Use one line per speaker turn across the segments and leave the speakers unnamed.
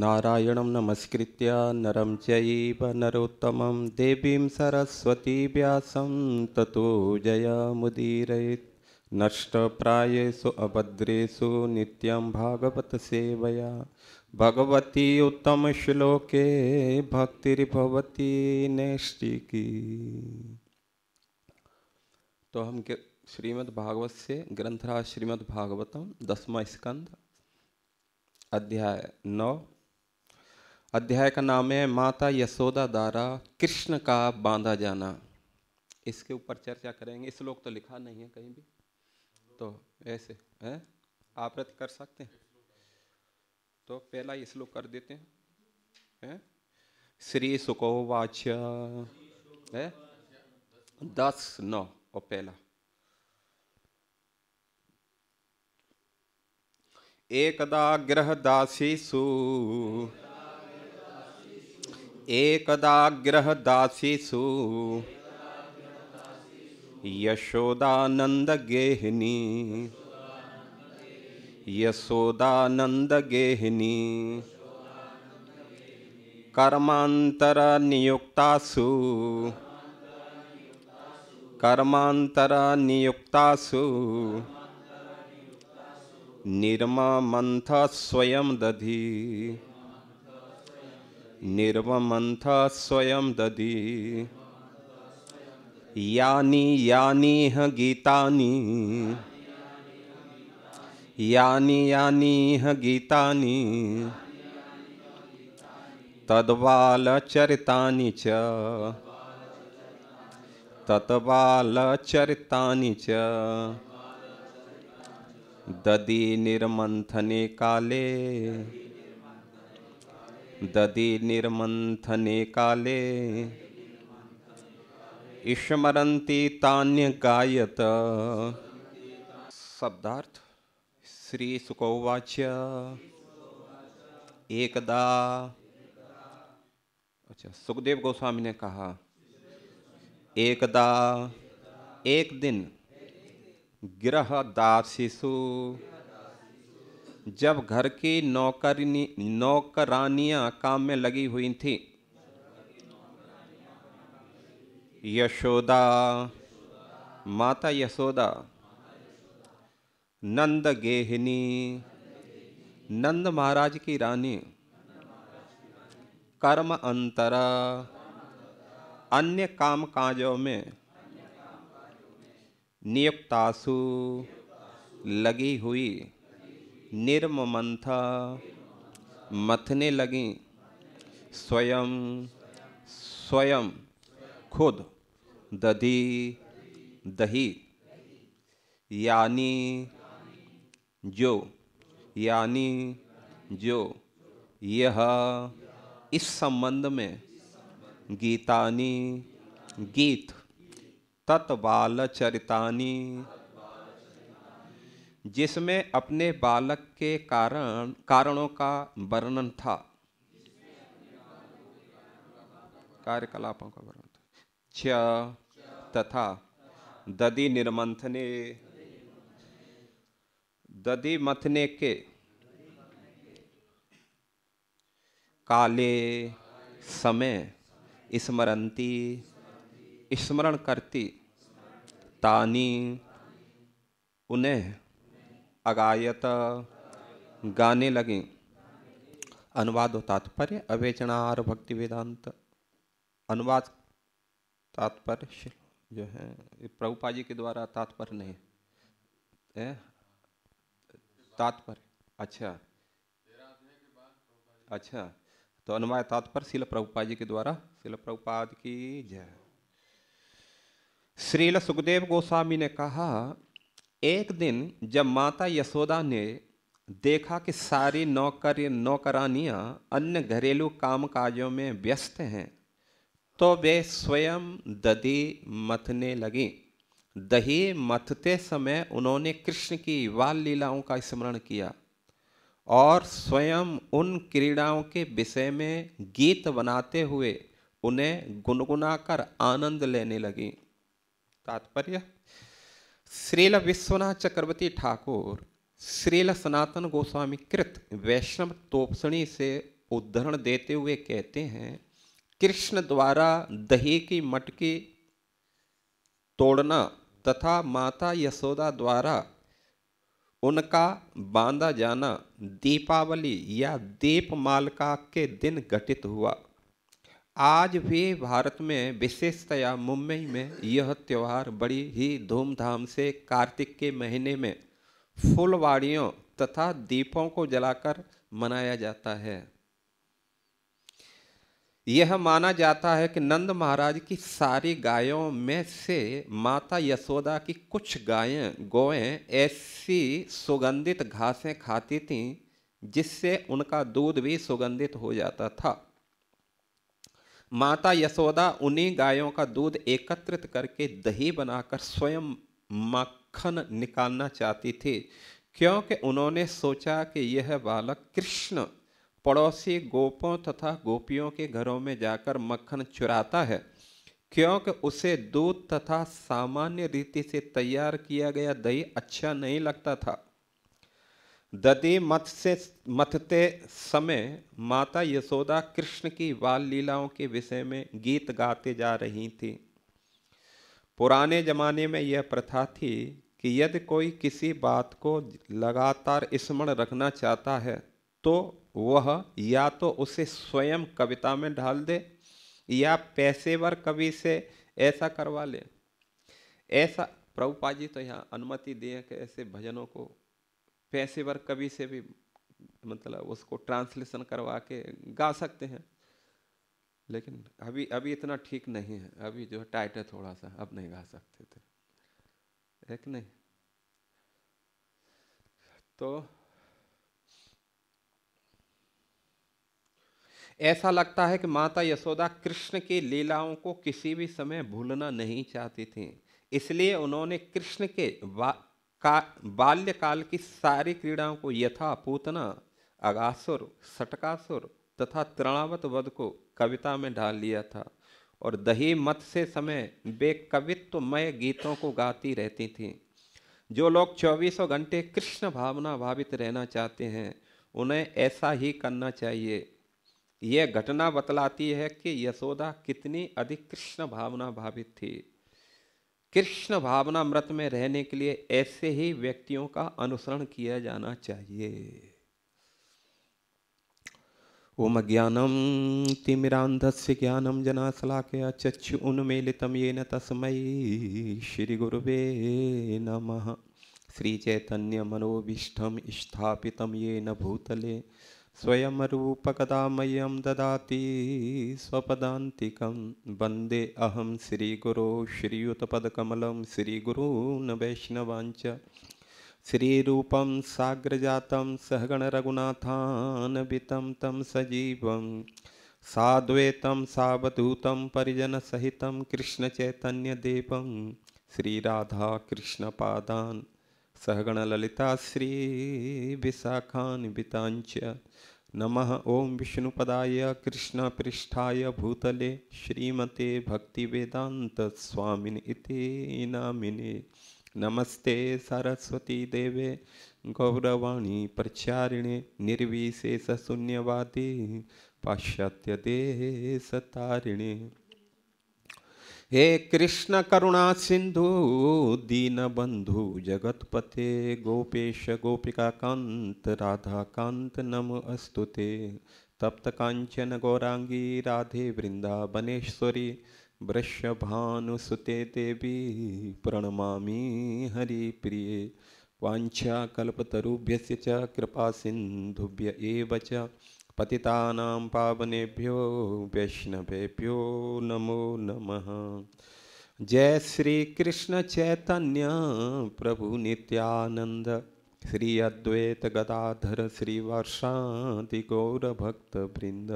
नारायण नारायणं नमस्कृत्य नरं चैव नरोत्तमं देवीं सरस्वतीव्यासं ततो मुदीर नष्टप्रायेषु नि भागवत सवया भगवती उत्तम श्लोके भक्तिर्भवती की तो हम श्रीमद् भागवत से ग्रंथराज श्रीमद् भागवतम दसवा स्कंद अध्याय नौ अध्याय का नाम है माता यशोदा दारा कृष्ण का बांधा जाना इसके ऊपर चर्चा करेंगे इस लोग तो लिखा नहीं है कहीं भी तो ऐसे है रत कर सकते हैं तो पहला श्लोक कर देते हैं है? श्री सुकोवाच है दस नौ और पहला एकदा ग्रह सू एकदाग्रहदासीषु यशोदानन्दगेहिनी यशोदानन्दगेहिनी कर्मान्तरनियुक्तासु कर्मान्तरनियुक्तासु निर्ममन्थ स्वयं दधि निर्वमंथ स्वयं दधी यानी यानी ह गीतानि यानी यानी ह गीतानि तद्बालचरितानि च तत्बालचरितानि च ददी निर्मंथने काले दधी निर्मंथने काले स्मरती तान्य गायत शब्दार्थ श्री सुकोवाच एकदा अच्छा सुखदेव गोस्वामी ने कहा एकदा एक दिन ग्रह दासिसु जब घर की नौकरनी नौकरानियाँ काम में लगी हुई थी यशोदा माता यशोदा नंद गेहिनी नंद महाराज की रानी कर्म अंतरा अन्य काम काजों में नियुक्तासु लगी हुई निर्ममंथा मथने लगी स्वयं स्वयं खुद दधी दही यानी जो यानी जो यह इस संबंध में गीतानी गीत तत्बाल चरितानी जिसमें अपने बालक के कारण कारणों का वर्णन था कार्यकलापों का वर्णन था क्ष तथा ददी निर्मंथने ददी मथने के काले समय स्मरंती स्मरण करती तानी उन्हें अगायत गाने लगे अनुवाद हो तात्पर्य अवेचनार भक्ति वेदांत अनुवाद तात्पर्य जो है प्रभुपा जी के द्वारा तात्पर्य नहीं है तात्पर्य अच्छा अच्छा तो अनुवाद तात्पर्य शिल प्रभुपा जी के द्वारा शिल प्रभुपाद की जय श्रील सुखदेव गोस्वामी ने कहा एक दिन जब माता यशोदा ने देखा कि सारी नौकर नौकरानियाँ अन्य घरेलू कामकाजों में व्यस्त हैं तो वे स्वयं दही मथने लगीं दही मथते समय उन्होंने कृष्ण की बाल लीलाओं का स्मरण किया और स्वयं उन क्रीड़ाओं के विषय में गीत बनाते हुए उन्हें गुनगुनाकर आनंद लेने लगी तात्पर्य श्रील विश्वनाथ चक्रवर्ती ठाकुर श्रील सनातन गोस्वामी कृत वैष्णव तोपसणी से उद्धरण देते हुए कहते हैं कृष्ण द्वारा दही की मटकी तोड़ना तथा माता यशोदा द्वारा उनका बांधा जाना दीपावली या दीपमालिका के दिन घटित हुआ आज भी भारत में विशेषतया मुंबई में यह त्यौहार बड़ी ही धूमधाम से कार्तिक के महीने में फुलवाड़ियों तथा दीपों को जलाकर मनाया जाता है यह माना जाता है कि नंद महाराज की सारी गायों में से माता यशोदा की कुछ गायें गोएं ऐसी सुगंधित घासें खाती थीं जिससे उनका दूध भी सुगंधित हो जाता था माता यशोदा उन्हीं गायों का दूध एकत्रित करके दही बनाकर स्वयं मक्खन निकालना चाहती थी क्योंकि उन्होंने सोचा कि यह बालक कृष्ण पड़ोसी गोपों तथा गोपियों के घरों में जाकर मक्खन चुराता है क्योंकि उसे दूध तथा सामान्य रीति से तैयार किया गया दही अच्छा नहीं लगता था ददी मथ से मथते समय माता यशोदा कृष्ण की बाल लीलाओं के विषय में गीत गाते जा रही थी पुराने जमाने में यह प्रथा थी कि यदि कोई किसी बात को लगातार स्मरण रखना चाहता है तो वह या तो उसे स्वयं कविता में ढाल दे या पैसेवर कवि से ऐसा करवा ले ऐसा प्रभुपा जी तो यहाँ अनुमति दिए कि ऐसे भजनों को पेशेवर कवि से भी मतलब उसको ट्रांसलेशन करवा के गा सकते हैं लेकिन अभी अभी इतना ठीक नहीं है अभी जो है टाइट है थोड़ा सा अब नहीं गा सकते थे एक नहीं तो ऐसा लगता है कि माता यशोदा कृष्ण की लीलाओं को किसी भी समय भूलना नहीं चाहती थी इसलिए उन्होंने कृष्ण के का बाल्यकाल की सारी क्रीड़ाओं को यथा पूतना अगासुर सटकासुर तथा तृणावत वध को कविता में ढाल लिया था और दही मत से समय बेकवित्वमय कवित्वमय गीतों को गाती रहती थी जो लोग चौबीसों घंटे कृष्ण भावना भावित रहना चाहते हैं उन्हें ऐसा ही करना चाहिए यह घटना बतलाती है कि यशोदा कितनी अधिक कृष्ण भावना भावित थी कृष्ण भावना मृत में रहने के लिए ऐसे ही व्यक्तियों का अनुसरण किया जाना चाहिए ओम ज्ञानम तिमिरांधस्य ज्ञानम जनासलाकया चक्षु उन्मेलितम ये न तस्मय श्री गुरुवे नमः श्री चैतन्य मनोविष्ठम स्थापित ये न भूतले स्वयं रूपकदा ददाति स्वपदान्तिकं वंदे अहम श्रीगुरो श्रीयुतपदकमलं श्रीगुरून् वैष्णवाञ्च श्रीरूपं साग्रजातं सहगणरघुनाथान्वितं तं सजीवं साद्वैतं सावधूतं श्रीराधा कृष्ण श्रीराधाकृष्णपादान् सहगण ललिता श्री नम ओं विष्णुपदाय कृष्णपृष्ठा भूतले श्रीमते भक्ति वेदांत स्वामी नामिने नमस्ते सरस्वती देवे गौरवाणी प्रचारिणे निर्विशेष शून्यवादी पाश्चात्य देश हे कृष्ण करुणा सिंधु दीन बंधु जगतपते गोपेश गोपिका कांत राधा कांत नम अस्तुते तप्त कांचन गौरांगी राधे वृंदावनेश्वरी भानुसुते देवी प्रणमा हरिप्रिय प्रिय कल्पतरुभ्य कृपा सिंधुभ्य पतितानां पावनेभ्यो वैष्णवेभ्यो नमो नमः जय श्री कृष्ण चैतन्य प्रभु नित्यानंद श्री अद्वैत गदाधर श्री गौर भक्त वृंद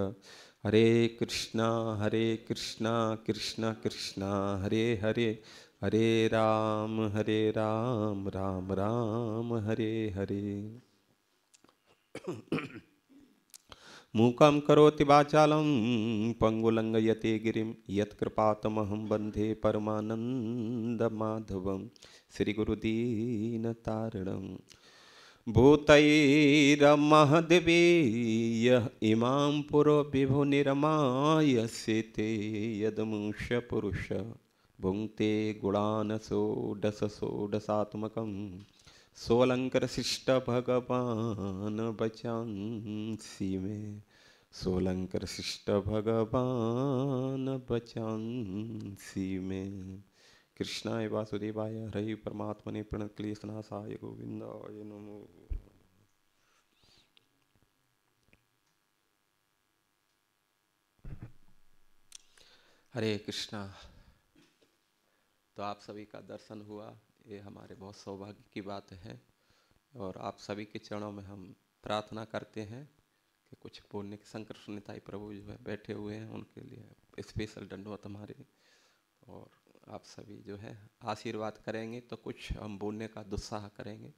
हरे कृष्णा हरे कृष्णा कृष्णा कृष्णा हरे हरे हरे राम हरे राम राम राम हरे हरे मूकं करोति वाचालं पंगुलंगयते गिरिं यत्कृपातमहं बन्धे परमानन्दमाधवं श्रीगुरुदीनतारणं भूतैरमहद्वे यः इमां पुरो विभुनिरमायस्य ते यदमुष्यपुरुष भुङ्क्ते गुणानसोडसोडसात्मकम् सोलंकर शिष्ट भगवान बचांसी में सोलंकर शिष्ट भगवान बचांसी में कृष्णाय वासुदेवाय हरि परमात्मने प्रणत क्लेशनाशाय गोविंदाय नमो हरे कृष्णा तो आप सभी का दर्शन हुआ ये हमारे बहुत सौभाग्य की बात है और आप सभी के चरणों में हम प्रार्थना करते हैं कि कुछ बोलने के संकर्ष सुनिताई प्रभु जो है बैठे हुए हैं उनके लिए स्पेशल दंडवत हमारे और आप सभी जो है आशीर्वाद करेंगे तो कुछ हम बोलने का दुस्साह करेंगे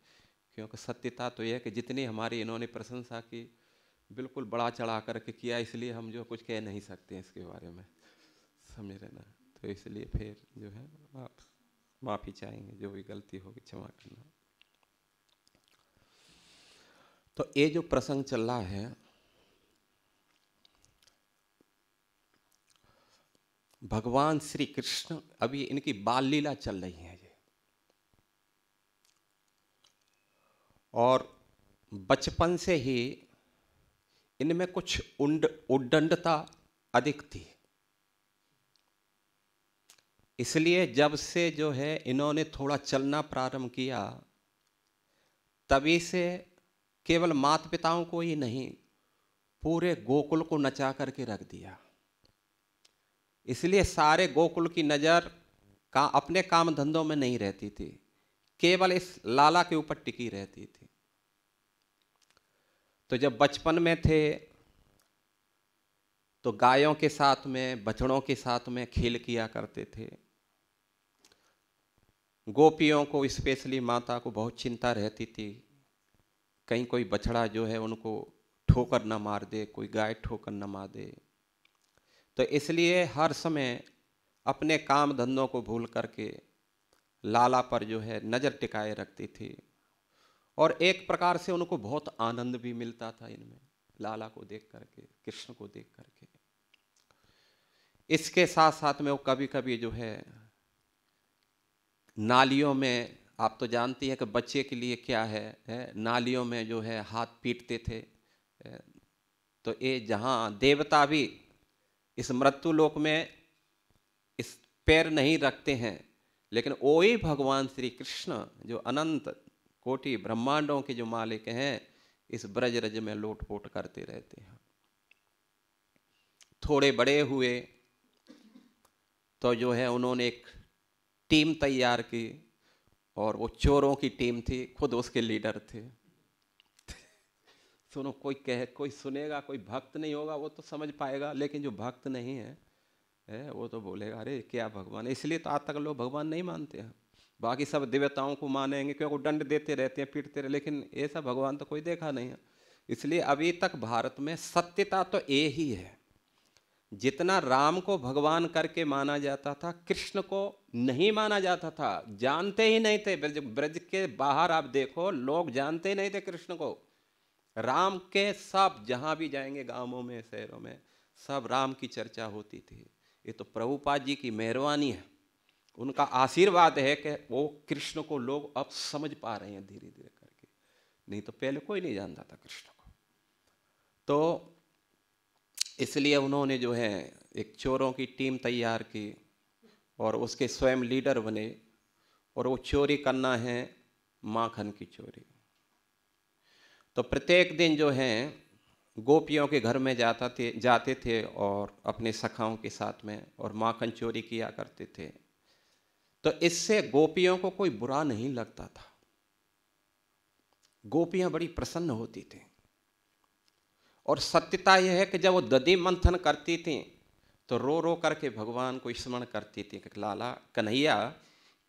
क्योंकि सत्यता तो यह है कि जितनी हमारी इन्होंने प्रशंसा की बिल्कुल बड़ा चढ़ा करके किया इसलिए हम जो कुछ कह नहीं सकते इसके बारे में समझ रहे ना तो इसलिए फिर जो है आप माफ़ी चाहेंगे जो भी गलती होगी क्षमा करना तो ये जो प्रसंग चल रहा है भगवान श्री कृष्ण अभी इनकी बाल लीला चल रही है ये और बचपन से ही इनमें कुछ उंड उडंडता अधिक थी इसलिए जब से जो है इन्होंने थोड़ा चलना प्रारंभ किया तभी से केवल माता पिताओं को ही नहीं पूरे गोकुल को नचा करके रख दिया इसलिए सारे गोकुल की नज़र का अपने काम धंधों में नहीं रहती थी केवल इस लाला के ऊपर टिकी रहती थी तो जब बचपन में थे तो गायों के साथ में बछड़ों के साथ में खेल किया करते थे गोपियों को स्पेशली माता को बहुत चिंता रहती थी कहीं कोई बछड़ा जो है उनको ठोकर न मार दे कोई गाय ठोकर न मार दे तो इसलिए हर समय अपने काम धंधों को भूल करके लाला पर जो है नज़र टिकाए रखती थी और एक प्रकार से उनको बहुत आनंद भी मिलता था इनमें लाला को देख करके कृष्ण को देख करके इसके साथ साथ में वो कभी कभी जो है नालियों में आप तो जानती हैं कि बच्चे के लिए क्या है, नालियों में जो है हाथ पीटते थे तो ये जहाँ देवता भी इस मृत्यु लोक में इस पैर नहीं रखते हैं लेकिन वो ही भगवान श्री कृष्ण जो अनंत कोटि ब्रह्मांडों के जो मालिक हैं इस ब्रज रज में लोट पोट करते रहते हैं थोड़े बड़े हुए तो जो है उन्होंने एक टीम तैयार की और वो चोरों की टीम थी खुद उसके लीडर थे सुनो कोई कह कोई सुनेगा कोई भक्त नहीं होगा वो तो समझ पाएगा लेकिन जो भक्त नहीं है ए, वो तो बोलेगा अरे क्या भगवान इसलिए तो आज तक लोग भगवान नहीं मानते हैं बाकी सब देवताओं को मानेंगे क्योंकि दंड देते रहते हैं पीटते रहे लेकिन ऐसा भगवान तो कोई देखा नहीं है इसलिए अभी तक भारत में सत्यता तो ए ही है जितना राम को भगवान करके माना जाता था कृष्ण को नहीं माना जाता था जानते ही नहीं थे ब्रज ब्रज के बाहर आप देखो लोग जानते ही नहीं थे कृष्ण को राम के सब जहाँ भी जाएंगे गांवों में शहरों में सब राम की चर्चा होती थी ये तो प्रभुपाद जी की मेहरबानी है उनका आशीर्वाद है कि वो कृष्ण को लोग अब समझ पा रहे हैं धीरे धीरे करके नहीं तो पहले कोई नहीं जानता था कृष्ण को तो इसलिए उन्होंने जो है एक चोरों की टीम तैयार की और उसके स्वयं लीडर बने और वो चोरी करना है माखन की चोरी तो प्रत्येक दिन जो है गोपियों के घर में जाता थे जाते थे और अपने सखाओं के साथ में और माखन चोरी किया करते थे तो इससे गोपियों को कोई बुरा नहीं लगता था गोपियां बड़ी प्रसन्न होती थी और सत्यता यह है कि जब वो ददी मंथन करती थी तो रो रो करके भगवान को स्मरण करती थी कि लाला कन्हैया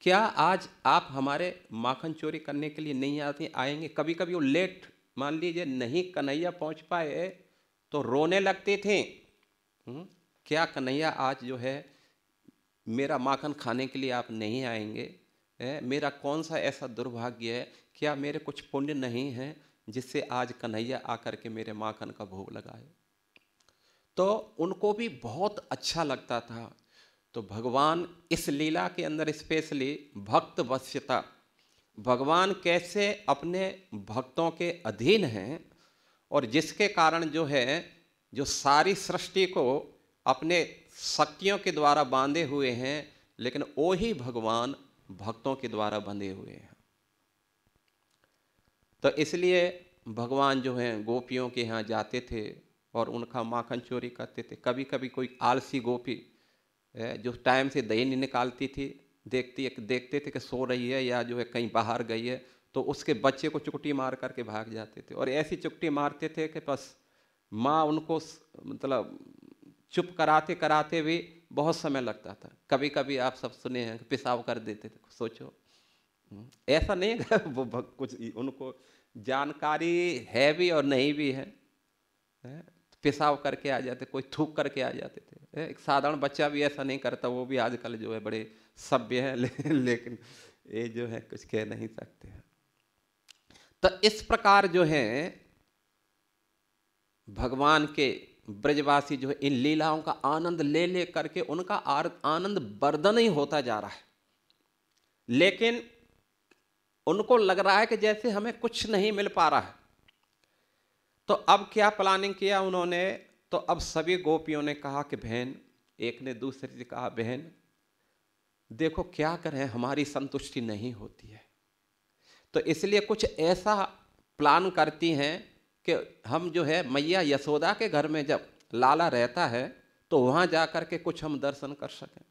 क्या आज आप हमारे माखन चोरी करने के लिए नहीं आती आएंगे कभी कभी वो लेट मान लीजिए नहीं कन्हैया पहुंच पाए तो रोने लगती थी हम्म, क्या कन्हैया आज जो है मेरा माखन खाने के लिए आप नहीं आएंगे ए? मेरा कौन सा ऐसा दुर्भाग्य है क्या मेरे कुछ पुण्य नहीं हैं जिससे आज कन्हैया आकर के मेरे माखन का भोग लगाए तो उनको भी बहुत अच्छा लगता था तो भगवान इस लीला के अंदर स्पेशली भक्त वश्यता भगवान कैसे अपने भक्तों के अधीन हैं और जिसके कारण जो है जो सारी सृष्टि को अपने शक्तियों के द्वारा बांधे हुए हैं लेकिन वो ही भगवान भक्तों के द्वारा बंधे हुए हैं तो इसलिए भगवान जो हैं गोपियों के यहाँ जाते थे और उनका माखन चोरी करते थे कभी कभी कोई आलसी गोपी जो टाइम से दही नहीं निकालती थी देखती देखते थे कि सो रही है या जो है कहीं बाहर गई है तो उसके बच्चे को चुकटी मार करके भाग जाते थे और ऐसी चुकटी मारते थे कि बस माँ उनको मतलब चुप कराते कराते भी बहुत समय लगता था कभी कभी आप सब सुने हैं पिसाव कर देते थे सोचो ऐसा नहीं वो कुछ उनको जानकारी है भी और नहीं भी है पेशाब करके आ जाते कोई थूक करके आ जाते थे एक साधारण बच्चा भी ऐसा नहीं करता वो भी आजकल जो है बड़े सभ्य हैं ले, लेकिन ये जो है कुछ कह नहीं सकते हैं तो इस प्रकार जो है भगवान के ब्रजवासी जो है इन लीलाओं का आनंद ले ले करके उनका आनंद वर्धन ही होता जा रहा है लेकिन उनको लग रहा है कि जैसे हमें कुछ नहीं मिल पा रहा है तो अब क्या प्लानिंग किया उन्होंने तो अब सभी गोपियों ने कहा कि बहन एक ने दूसरे से कहा बहन देखो क्या करें हमारी संतुष्टि नहीं होती है तो इसलिए कुछ ऐसा प्लान करती हैं कि हम जो है मैया यशोदा के घर में जब लाला रहता है तो वहाँ जा कर के कुछ हम दर्शन कर सकें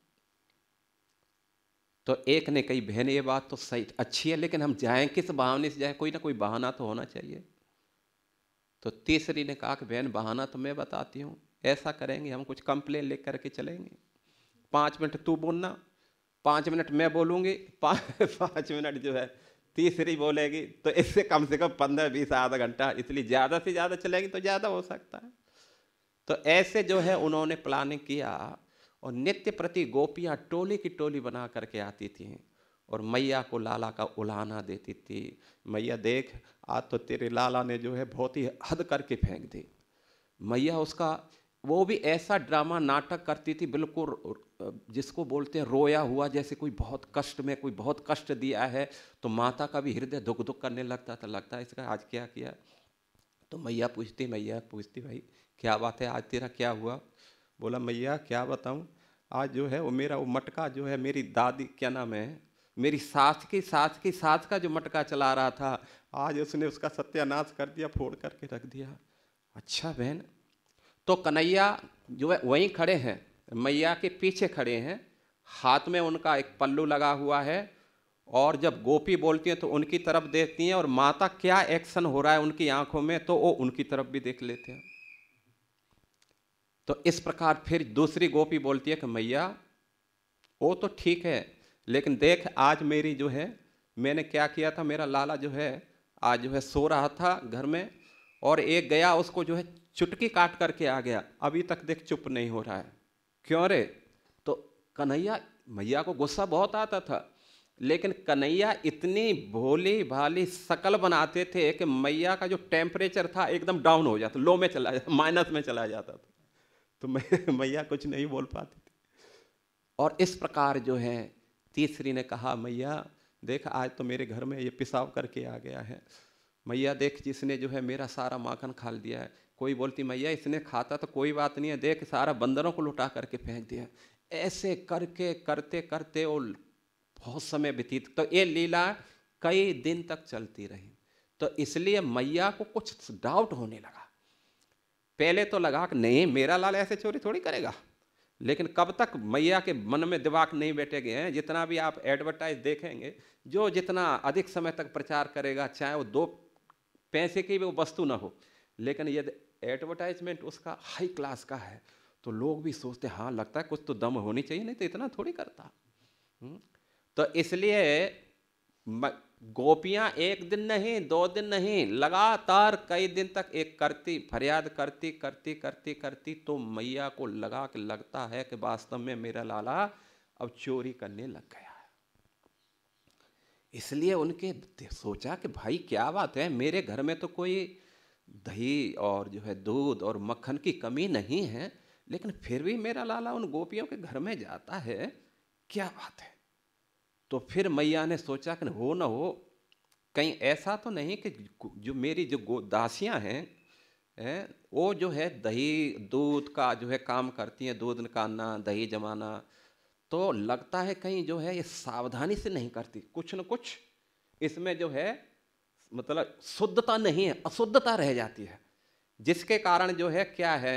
तो एक ने कही बहन ये बात तो सही अच्छी है लेकिन हम जाएं किस बहाने से जाएं कोई ना कोई बहाना तो होना चाहिए तो तीसरी ने कहा कि बहन बहाना तो मैं बताती हूँ ऐसा करेंगे हम कुछ कंप्लेन ले करके चलेंगे पाँच मिनट तू बोलना पाँच मिनट मैं बोलूँगी पाँच पाँच मिनट जो है तीसरी बोलेगी तो इससे कम से कम पंद्रह बीस आधा घंटा इसलिए ज़्यादा से ज़्यादा चलेगी तो ज़्यादा हो सकता है तो ऐसे जो है उन्होंने प्लानिंग किया और नित्य प्रति गोपियाँ टोली की टोली बना करके आती थी और मैया को लाला का उलाना देती थी मैया देख आज तो तेरे लाला ने जो है बहुत ही हद करके फेंक दी मैया उसका वो भी ऐसा ड्रामा नाटक करती थी बिल्कुल जिसको बोलते हैं रोया हुआ जैसे कोई बहुत कष्ट में कोई बहुत कष्ट दिया है तो माता का भी हृदय दुख दुख करने लगता था लगता है इसका आज क्या किया तो मैया पूछती मैया पूछती भाई क्या बात है आज तेरा क्या हुआ बोला मैया क्या बताऊँ आज जो है वो मेरा वो मटका जो है मेरी दादी क्या नाम है मेरी सास की सास की सास का जो मटका चला रहा था आज उसने उसका सत्यानाश कर दिया फोड़ करके रख दिया अच्छा बहन तो कन्हैया जो है वहीं खड़े हैं मैया के पीछे खड़े हैं हाथ में उनका एक पल्लू लगा हुआ है और जब गोपी बोलती हैं तो उनकी तरफ देखती हैं और माता क्या एक्शन हो रहा है उनकी आंखों में तो वो उनकी तरफ भी देख लेते हैं तो इस प्रकार फिर दूसरी गोपी बोलती है कि मैया वो तो ठीक है लेकिन देख आज मेरी जो है मैंने क्या किया था मेरा लाला जो है आज जो है सो रहा था घर में और एक गया उसको जो है चुटकी काट करके आ गया अभी तक देख चुप नहीं हो रहा है क्यों रे तो कन्हैया मैया को गुस्सा बहुत आता था लेकिन कन्हैया इतनी भोली भाली सकल बनाते थे कि मैया का जो टेम्परेचर था एकदम डाउन हो जाता लो में चला जाता माइनस में चला जाता था तो मैया कुछ नहीं बोल पाती थी और इस प्रकार जो है तीसरी ने कहा मैया देख आज तो मेरे घर में ये पिसाव करके आ गया है मैया देख जिसने जो है मेरा सारा माखन खा दिया है कोई बोलती मैया इसने खाता तो कोई बात नहीं है देख सारा बंदरों को लुटा करके फेंक दिया ऐसे करके करते करते वो बहुत समय व्यतीत तो ये लीला कई दिन तक चलती रही तो इसलिए मैया को कुछ डाउट होने लगा पहले तो लगा कि नहीं मेरा लाल ऐसे चोरी थोड़ी करेगा लेकिन कब तक मैया के मन में दिमाग नहीं बैठे गए हैं जितना भी आप एडवर्टाइज देखेंगे जो जितना अधिक समय तक प्रचार करेगा चाहे वो दो पैसे की भी वो वस्तु ना हो लेकिन यदि एडवर्टाइजमेंट उसका हाई क्लास का है तो लोग भी सोचते हाँ लगता है कुछ तो दम होनी चाहिए नहीं तो इतना थोड़ी करता हम्म, तो इसलिए गोपियां एक दिन नहीं दो दिन नहीं लगातार कई दिन तक एक करती फरियाद करती करती करती करती तो मैया को लगा के लगता है कि वास्तव में मेरा लाला अब चोरी करने लग गया इसलिए उनके सोचा कि भाई क्या बात है मेरे घर में तो कोई दही और जो है दूध और मक्खन की कमी नहीं है लेकिन फिर भी मेरा लाला उन गोपियों के घर में जाता है क्या बात है तो फिर मैया ने सोचा कि हो ना हो कहीं ऐसा तो नहीं कि जो मेरी जो दासियां हैं है, वो जो है दही दूध का जो है काम करती हैं दूध निकालना दही जमाना तो लगता है कहीं जो है ये सावधानी से नहीं करती कुछ न कुछ इसमें जो है मतलब शुद्धता नहीं है अशुद्धता रह जाती है जिसके कारण जो है क्या है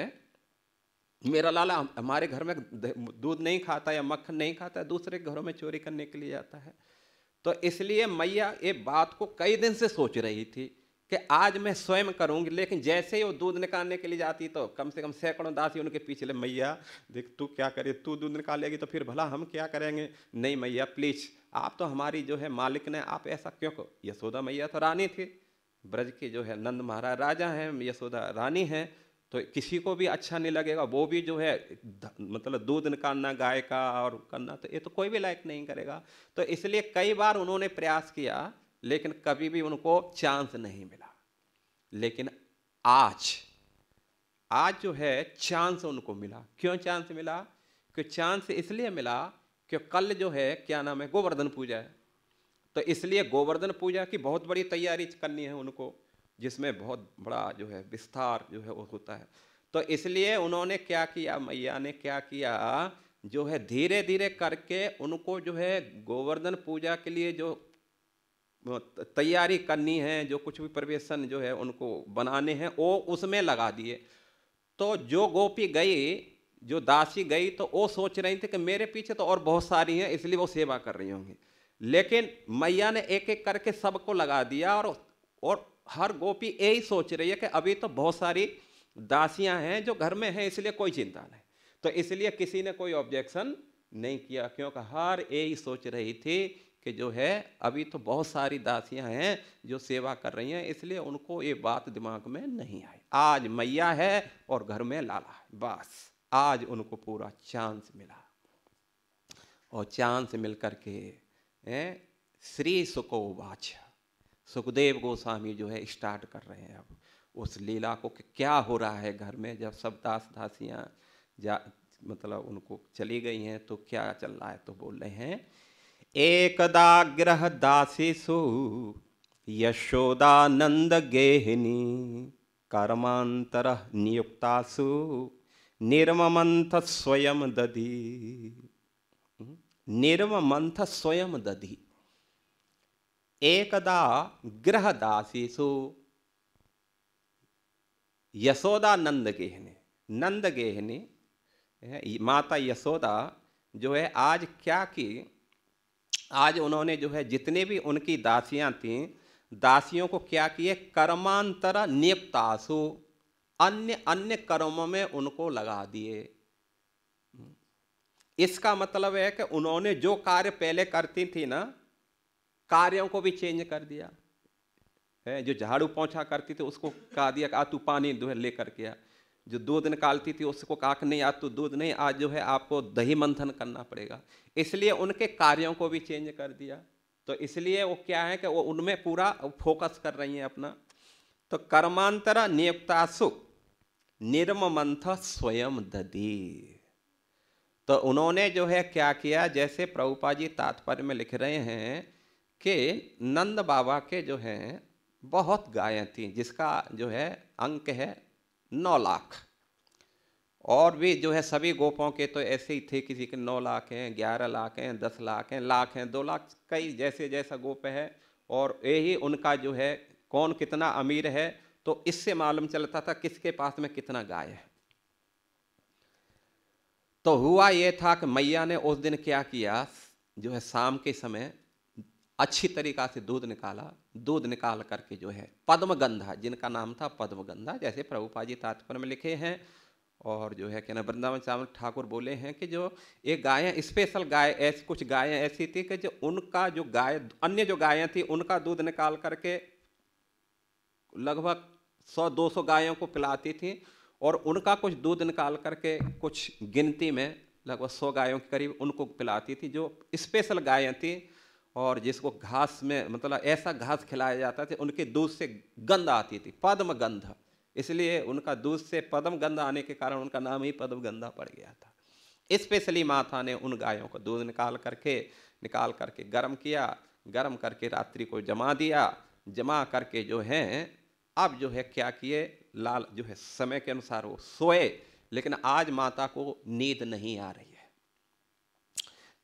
मेरा लाला हमारे घर में दूध नहीं खाता या मक्खन नहीं खाता है दूसरे घरों में चोरी करने के लिए जाता है तो इसलिए मैया ये बात को कई दिन से सोच रही थी कि आज मैं स्वयं करूंगी लेकिन जैसे ही वो दूध निकालने के लिए जाती तो कम से कम सैकड़ों दासी उनके पीछे ले मैया देख तू क्या करे तू दूध निकालेगी तो फिर भला हम क्या करेंगे नहीं मैया प्लीज आप तो हमारी जो है मालिक ने आप ऐसा क्यों को यशोदा मैया तो रानी थी ब्रज की जो है नंद महाराज राजा हैं यशोदा रानी हैं तो किसी को भी अच्छा नहीं लगेगा वो भी जो है मतलब दूध निकालना गाय का और करना तो ये तो कोई भी लाइक नहीं करेगा तो इसलिए कई बार उन्होंने प्रयास किया लेकिन कभी भी उनको चांस नहीं मिला लेकिन आज आज जो है चांस उनको मिला क्यों चांस मिला कि चांस इसलिए मिला कि कल जो है क्या नाम है गोवर्धन पूजा है तो इसलिए गोवर्धन पूजा की बहुत बड़ी तैयारी करनी है उनको जिसमें बहुत बड़ा जो है विस्तार जो है वो होता है तो इसलिए उन्होंने क्या किया मैया ने क्या किया जो है धीरे धीरे करके उनको जो है गोवर्धन पूजा के लिए जो तैयारी करनी है जो कुछ भी प्रवेशन जो है उनको बनाने हैं वो उसमें लगा दिए तो जो गोपी गई जो दासी गई तो वो सोच रही थी कि मेरे पीछे तो और बहुत सारी हैं इसलिए वो सेवा कर रही होंगी लेकिन मैया ने एक एक करके सबको लगा दिया और और हर गोपी यही सोच रही है कि अभी तो बहुत सारी दासियां हैं जो घर में हैं इसलिए कोई चिंता नहीं तो इसलिए किसी ने कोई ऑब्जेक्शन नहीं किया क्योंकि हर यही सोच रही थी कि जो है अभी तो बहुत सारी दासियां हैं जो सेवा कर रही हैं इसलिए उनको ये बात दिमाग में नहीं आई आज मैया है और घर में लाला है बस आज उनको पूरा चांस मिला और चांस मिल करके श्री सुको वाचा सुखदेव गोस्वामी जो है स्टार्ट कर रहे हैं अब उस लीला को क्या हो रहा है घर में जब सब दास दासियाँ जा मतलब उनको चली गई हैं तो क्या चल रहा है तो बोल रहे हैं एकदाग्रह सु यशोदानंद गेहिनी कर्मांतर नियुक्तासु निर्ममंथ स्वयं दधी हम्म? निर्ममंथ स्वयं दधी एकदा गृहदासीसु यशोदा नंद गेहने नंद गेहने माता यशोदा जो है आज क्या की आज उन्होंने जो है जितने भी उनकी दासियां थीं दासियों को क्या किए कर्मांतर नियुक्तासु अन्य अन्य कर्मों में उनको लगा दिए इसका मतलब है कि उन्होंने जो कार्य पहले करती थी ना कार्यों को भी चेंज कर दिया है जो झाड़ू पहुंचा करती थी उसको कहा दिया आ तू पानी दो है लेकर के आ जो दूध निकालती थी उसको कहा कि नहीं आज तो दूध नहीं आज जो है आपको दही मंथन करना पड़ेगा इसलिए उनके कार्यों को भी चेंज कर दिया तो इसलिए वो क्या है कि वो उनमें पूरा फोकस कर रही हैं अपना तो कर्मांतरा नियुक्तासु मंथ स्वयं दधी तो उन्होंने जो है क्या किया जैसे प्रभुपा जी तात्पर्य में लिख रहे हैं के नंद बाबा के जो हैं बहुत गायें थीं जिसका जो है अंक है नौ लाख और भी जो है सभी गोपों के तो ऐसे ही थे किसी के नौ लाख हैं ग्यारह लाख हैं दस लाख हैं लाख हैं दो लाख कई जैसे जैसा गोप है और यही उनका जो है कौन कितना अमीर है तो इससे मालूम चलता था किसके पास में कितना गाय है तो हुआ ये था कि मैया ने उस दिन क्या किया जो है शाम के समय अच्छी तरीका से दूध निकाला दूध निकाल करके जो है पद्मगंधा जिनका नाम था पद्मगंधा जैसे प्रभुपा जी तात्पर्य में लिखे हैं और जो है क्या ना वृंदावन चावल ठाकुर बोले हैं कि जो एक गायें स्पेशल गाय ऐसी कुछ गायें ऐसी थी कि जो उनका जो गाय अन्य जो गायें थी उनका दूध निकाल करके लगभग सौ दो सौ गायों को पिलाती थी और उनका कुछ दूध निकाल करके कुछ गिनती में लगभग सौ गायों के करीब उनको पिलाती थी जो स्पेशल गायें थी और जिसको घास में मतलब ऐसा घास खिलाया जाता था उनके दूध से गंध आती थी पद्म गंध इसलिए उनका दूध से पद्म गंध आने के कारण उनका नाम ही पद्म गंधा पड़ गया था स्पेशली माता ने उन गायों को दूध निकाल करके निकाल करके गर्म किया गर्म करके रात्रि को जमा दिया जमा करके जो है अब जो है क्या किए लाल जो है समय के अनुसार वो सोए लेकिन आज माता को नींद नहीं आ रही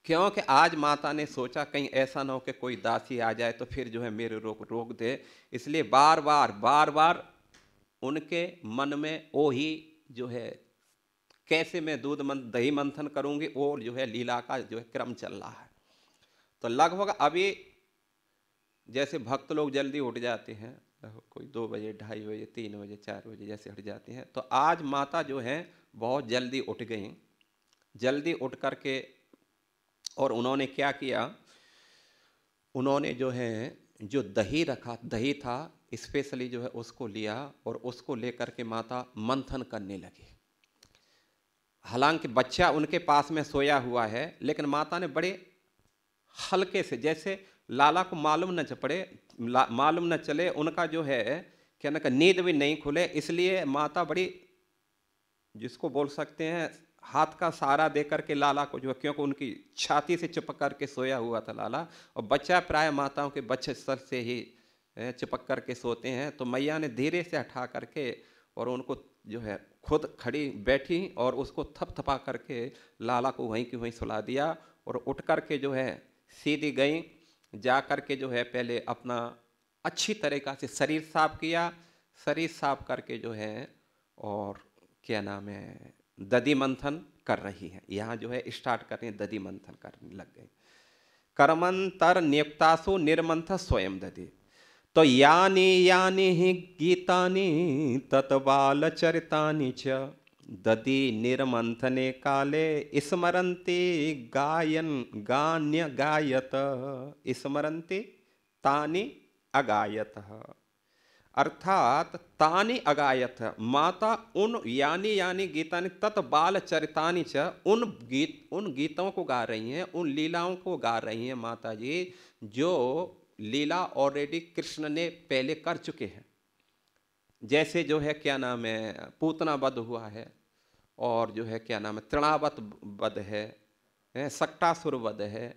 क्योंकि आज माता ने सोचा कहीं ऐसा ना हो कि कोई दासी आ जाए तो फिर जो है मेरे रोक रोक दे इसलिए बार बार बार बार उनके मन में वो ही जो है कैसे मैं दूध मंथ दही मंथन करूंगी और जो है लीला का जो है क्रम चल रहा है तो लगभग अभी जैसे भक्त लोग जल्दी उठ जाते हैं कोई दो बजे ढाई बजे तीन बजे चार बजे जैसे उठ जाती हैं तो आज माता जो है बहुत जल्दी उठ गई जल्दी उठ करके और उन्होंने क्या किया उन्होंने जो है जो दही रखा दही था स्पेशली जो है उसको लिया और उसको लेकर के माता मंथन करने लगी हालांकि बच्चा उनके पास में सोया हुआ है लेकिन माता ने बड़े हल्के से जैसे लाला को मालूम न पड़े मालूम न चले उनका जो है क्या ना नींद भी नहीं खुले इसलिए माता बड़ी जिसको बोल सकते हैं हाथ का सहारा दे करके लाला को जो क्योंकि उनकी छाती से चिपक करके सोया हुआ था लाला और बच्चा प्राय माताओं के बच्चे सर से ही चिपक करके सोते हैं तो मैया ने धीरे से हटा करके और उनको जो है खुद खड़ी बैठी और उसको थपथपा करके लाला को वहीं की वहीं सुला दिया और उठ करके जो है सीधी गई जा करके जो है पहले अपना अच्छी तरीक़ा से शरीर साफ किया शरीर साफ करके जो है और क्या नाम है ददी मंथन कर रही है यहाँ जो है स्टार्ट कर रही है ददी मंथन करने लग गए कर्मंतर नियुक्तासु निर्मंथ स्वयं ददी तो यानी यानी ही गीतानि तत्बाल चरितानि च ददी निर्मंथने काले स्मरती गायन गान्य गायत स्मरती तानी अगायत अर्थात तानि अगायत माता उन यानी यानी गीता तत् बाल चरितानी च उन गीत उन गीतों को गा रही हैं उन लीलाओं को गा रही हैं माता जी जो लीला ऑलरेडी कृष्ण ने पहले कर चुके हैं जैसे जो है क्या नाम है पूतना वध हुआ है और जो है क्या नाम है तृणावत वध है सट्टासुर वध है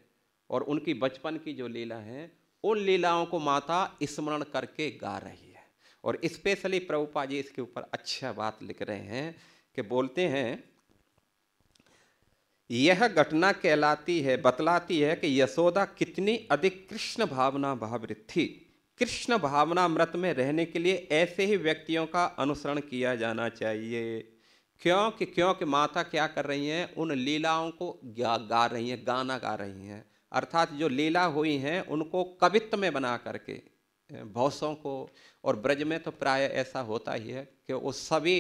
और उनकी बचपन की जो लीला है उन लीलाओं को माता स्मरण करके गा रही और स्पेशली प्रभुपा जी इसके ऊपर अच्छा बात लिख रहे हैं कि बोलते हैं यह घटना कहलाती है बतलाती है कि यशोदा कितनी अधिक कृष्ण भावना भावृत थी कृष्ण भावना मृत में रहने के लिए ऐसे ही व्यक्तियों का अनुसरण किया जाना चाहिए क्योंकि क्योंकि माता क्या कर रही हैं उन लीलाओं को गा, गा रही हैं गाना गा रही हैं अर्थात जो लीला हुई हैं उनको कवित्व में बना करके भौसों को और ब्रज में तो प्राय ऐसा होता ही है कि वो सभी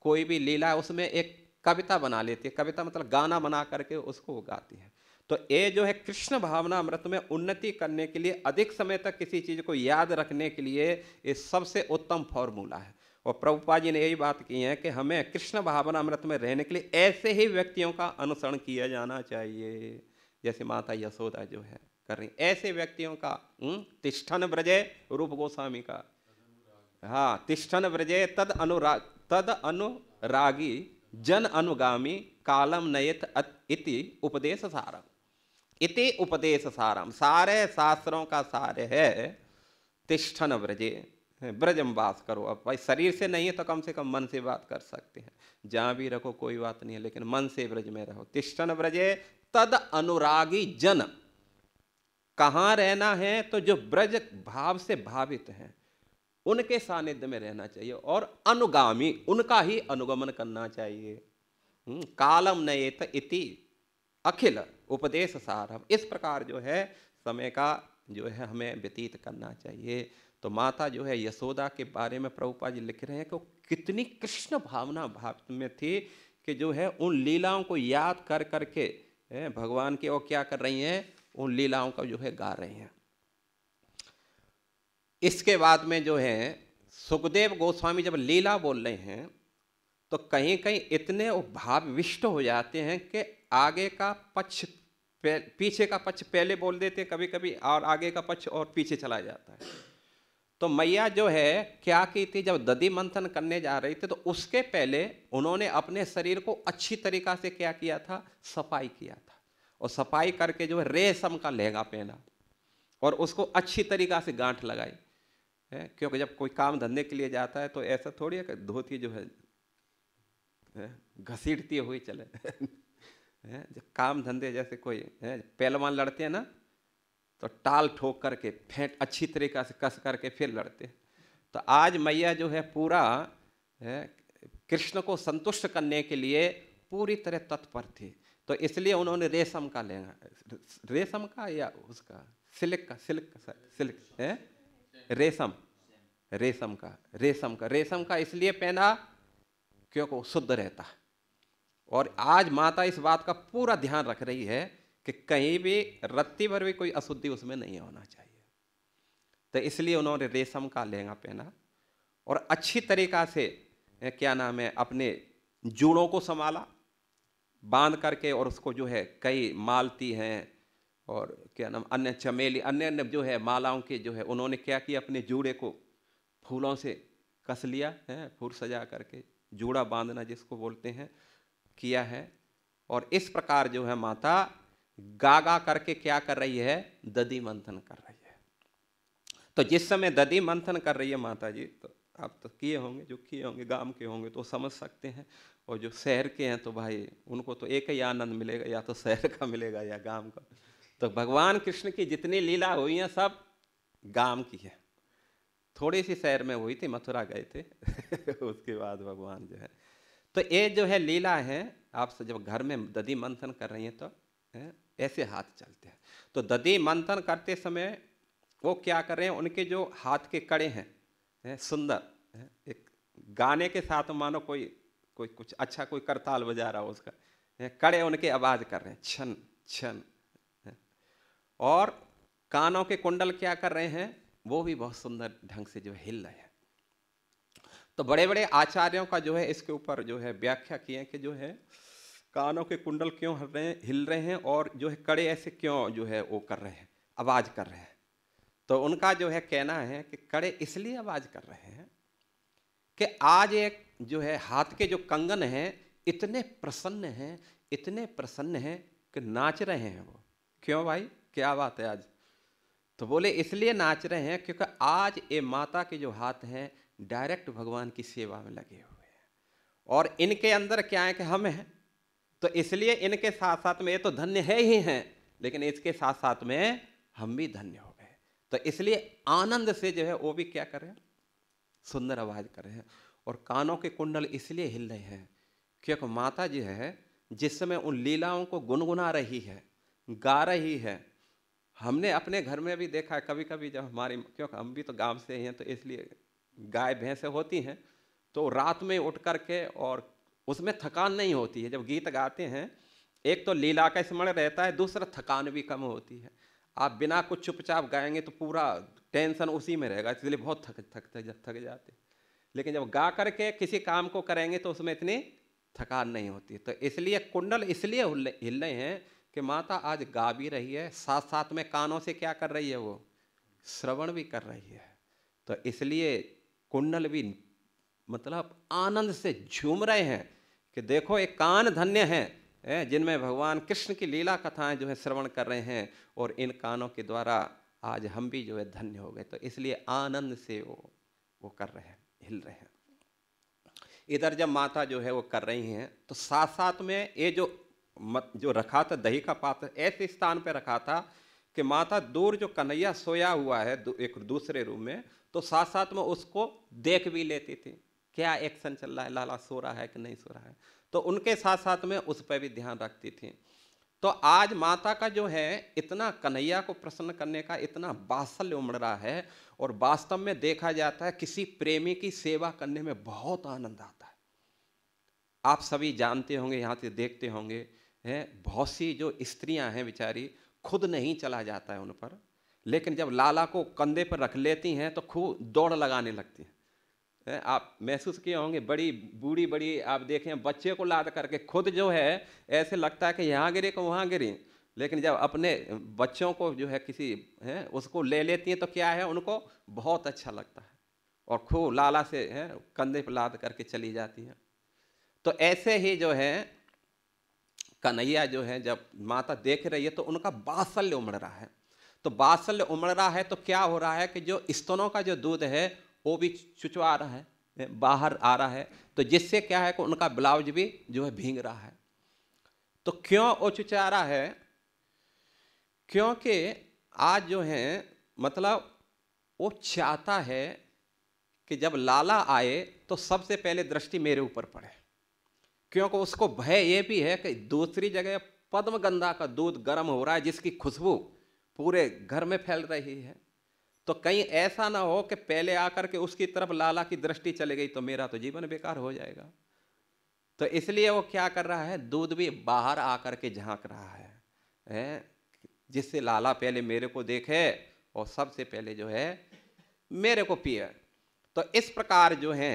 कोई भी लीला उसमें एक कविता बना लेती है कविता मतलब गाना बना करके उसको वो गाती है तो ये जो है कृष्ण भावना अमृत में उन्नति करने के लिए अधिक समय तक किसी चीज़ को याद रखने के लिए ये सबसे उत्तम फॉर्मूला है और प्रभुपा जी ने यही बात की है कि हमें कृष्ण भावना अमृत में रहने के लिए ऐसे ही व्यक्तियों का अनुसरण किया जाना चाहिए जैसे माता यशोदा जो है कर रही ऐसे व्यक्तियों का हम्म, तिष्ठन ब्रजय रूप गोस्वामी का हाँ तिष्ठन ब्रजय तद अनुराग तद अनुरागी जन अनुगामी कालम नयत इति उपदेश सारम इति उपदेश सारम सारे शास्त्रों का सार है तिष्ठन ब्रजे ब्रजम बात करो अब भाई शरीर से नहीं है तो कम से कम मन से बात कर सकते हैं जहाँ भी रखो कोई बात नहीं है लेकिन मन से ब्रज में रहो तिष्ठन ब्रजे तद अनुरागी जन कहाँ रहना है तो जो ब्रज भाव से भावित हैं उनके सानिध्य में रहना चाहिए और अनुगामी उनका ही अनुगमन करना चाहिए हम्म, कालम नएत इति अखिल उपदेश सारम इस प्रकार जो है समय का जो है हमें व्यतीत करना चाहिए तो माता जो है यशोदा के बारे में प्रभुपा जी लिख रहे हैं कि वो कितनी कृष्ण भावना भाव में थी कि जो है उन लीलाओं को याद कर करके भगवान के वो क्या कर रही हैं उन लीलाओं का जो है गा रहे हैं इसके बाद में जो है सुखदेव गोस्वामी जब लीला बोल रहे हैं तो कहीं कहीं इतने भाव विष्ट हो जाते हैं कि आगे का पक्ष पीछे का पक्ष पहले बोल देते कभी कभी और आगे का पक्ष और पीछे चला जाता है तो मैया जो है क्या की थी जब दधी मंथन करने जा रही थी तो उसके पहले उन्होंने अपने शरीर को अच्छी तरीक़ा से क्या किया था सफाई किया था और सफाई करके जो है रेशम का लहंगा पहना और उसको अच्छी तरीक़ा से गांठ लगाई है क्योंकि जब कोई काम धंधे के लिए जाता है तो ऐसा थोड़ी है धोती जो है घसीटती हुई चले है जब काम धंधे जैसे कोई है पहलवान लड़ते हैं ना तो टाल ठोक करके फेंट अच्छी तरीक़ा से कस करके फिर लड़ते हैं तो आज मैया जो है पूरा कृष्ण को संतुष्ट करने के लिए पूरी तरह तत्पर थी तो इसलिए उन्होंने रेशम का लेंगा रेशम का या उसका सिल्क का सिल्क का सिल्क है रेशम रेशम का रेशम का रेशम का इसलिए पहना क्योंकि वो शुद्ध रहता और आज माता इस बात का पूरा ध्यान रख रही है कि कहीं भी रत्ती भर भी कोई अशुद्धि उसमें नहीं होना चाहिए तो इसलिए उन्होंने रेशम का लहंगा पहना और अच्छी तरीका से क्या नाम है अपने जूड़ों को संभाला बांध करके और उसको जो है कई मालती हैं और क्या नाम अन्य चमेली अन्य अन्य जो है मालाओं के जो है उन्होंने क्या किया अपने जूड़े को फूलों से कस लिया है फूल सजा करके जूड़ा बांधना जिसको बोलते हैं किया है और इस प्रकार जो है माता गागा करके क्या कर रही है ददी मंथन कर रही है तो जिस समय ददी मंथन कर रही है माता जी तो आप तो किए होंगे जो किए होंगे गांव के होंगे तो समझ सकते हैं और जो शहर के हैं तो भाई उनको तो एक ही आनंद मिलेगा या तो शहर का मिलेगा या गांव का तो भगवान कृष्ण की जितनी लीला हुई हैं सब गांव की है थोड़ी सी शहर में हुई थी मथुरा गए थे उसके बाद भगवान जो है तो ये जो है लीला है आप जब घर में ददी मंथन कर रही हैं तो है, ऐसे हाथ चलते हैं तो ददी मंथन करते समय वो क्या कर रहे हैं उनके जो हाथ के कड़े हैं है, सुंदर है, एक गाने के साथ मानो कोई कोई कुछ अच्छा कोई करताल बजा रहा हो उसका कड़े उनके आवाज कर रहे हैं छन छन और कानों के कुंडल क्या कर रहे हैं वो भी बहुत सुंदर ढंग से जो हिल रहे हैं तो बड़े बड़े आचार्यों का जो है इसके ऊपर जो है व्याख्या किए कि जो है कानों के कुंडल क्यों हिल रहे हैं हिल रहे हैं और जो है कड़े ऐसे क्यों जो है वो कर रहे हैं आवाज़ कर रहे हैं तो उनका जो है कहना है कि कड़े इसलिए आवाज़ कर रहे हैं कि आज एक जो है हाथ के जो कंगन हैं इतने प्रसन्न हैं इतने प्रसन्न हैं कि नाच रहे हैं वो क्यों भाई क्या बात है आज तो बोले इसलिए नाच रहे हैं क्योंकि आज ये माता के जो हाथ हैं डायरेक्ट भगवान की सेवा में लगे हुए हैं और इनके अंदर क्या है कि हम हैं तो इसलिए इनके साथ साथ में ये तो धन्य है ही हैं लेकिन इसके साथ साथ में हम भी धन्य हो गए तो इसलिए आनंद से जो है वो भी क्या करें सुंदर आवाज करें और कानों के कुंडल इसलिए हिल रहे हैं क्योंकि माता जी है जिस समय उन लीलाओं को गुनगुना रही है गा रही है हमने अपने घर में भी देखा है कभी कभी जब हमारी क्योंकि हम भी तो गांव से हैं तो इसलिए गाय भैंसें होती हैं तो रात में उठ कर के और उसमें थकान नहीं होती है जब गीत गाते हैं एक तो लीला का स्मरण रहता है दूसरा थकान भी कम होती है आप बिना कुछ चुपचाप गाएंगे तो पूरा टेंशन उसी में रहेगा इसलिए बहुत थक थक थक जाते हैं लेकिन जब गा करके किसी काम को करेंगे तो उसमें इतनी थकान नहीं होती तो इसलिए कुंडल इसलिए हिल रहे हैं कि माता आज गा भी रही है साथ साथ में कानों से क्या कर रही है वो श्रवण भी कर रही है तो इसलिए कुंडल भी मतलब आनंद से झूम रहे हैं कि देखो एक कान धन्य हैं जिनमें भगवान कृष्ण की लीला कथाएं जो है श्रवण कर रहे हैं और इन कानों के द्वारा आज हम भी जो है धन्य हो गए तो इसलिए आनंद से वो वो कर रहे हैं हिल रहे हैं इधर जब माता जो है वो कर रही हैं तो साथ साथ में ये जो मत जो रखा था दही का पात्र ऐसे स्थान पे रखा था कि माता दूर जो कन्हैया सोया हुआ है एक दूसरे रूम में तो साथ साथ में उसको देख भी लेती थी क्या एक्शन चल रहा है लाला सो रहा है कि नहीं सो रहा है तो उनके साथ साथ में उस पर भी ध्यान रखती थी तो आज माता का जो है इतना कन्हैया को प्रसन्न करने का इतना बात्सल्य उमड़ रहा है और वास्तव में देखा जाता है किसी प्रेमी की सेवा करने में बहुत आनंद आता है आप सभी जानते होंगे यहाँ से देखते होंगे हैं बहुत सी जो स्त्रियाँ हैं बेचारी खुद नहीं चला जाता है उन पर लेकिन जब लाला को कंधे पर रख लेती हैं तो खूब दौड़ लगाने लगती हैं है आप महसूस किए होंगे बड़ी बूढ़ी बड़ी आप देखें बच्चे को लाद करके खुद जो है ऐसे लगता है कि यहाँ गिरे को वहाँ गिरी लेकिन जब अपने बच्चों को जो है किसी है उसको ले लेती हैं तो क्या है उनको बहुत अच्छा लगता है और खूब लाला से है कंधे पर लाद करके चली जाती है तो ऐसे ही जो है कन्हैया जो है जब माता देख रही है तो उनका बासल्य उमड़ रहा है तो बासल्य उमड़ रहा है तो क्या हो रहा है कि जो स्तनों का जो दूध है वो भी चुचवा रहा है बाहर आ रहा है तो जिससे क्या है कि उनका ब्लाउज भी जो है भींग रहा है तो क्यों वो चुचा रहा है क्योंकि आज जो है मतलब वो चाहता है कि जब लाला आए तो सबसे पहले दृष्टि मेरे ऊपर पड़े क्योंकि उसको भय ये भी है कि दूसरी जगह पद्मगंधा का दूध गर्म हो रहा है जिसकी खुशबू पूरे घर में फैल रही है तो कहीं ऐसा ना हो कि पहले आकर के उसकी तरफ लाला की दृष्टि चले गई तो मेरा तो जीवन बेकार हो जाएगा तो इसलिए वो क्या कर रहा है दूध भी बाहर आकर के झांक रहा है, जिससे लाला पहले मेरे को देखे और सबसे पहले जो है मेरे को पिए तो इस प्रकार जो है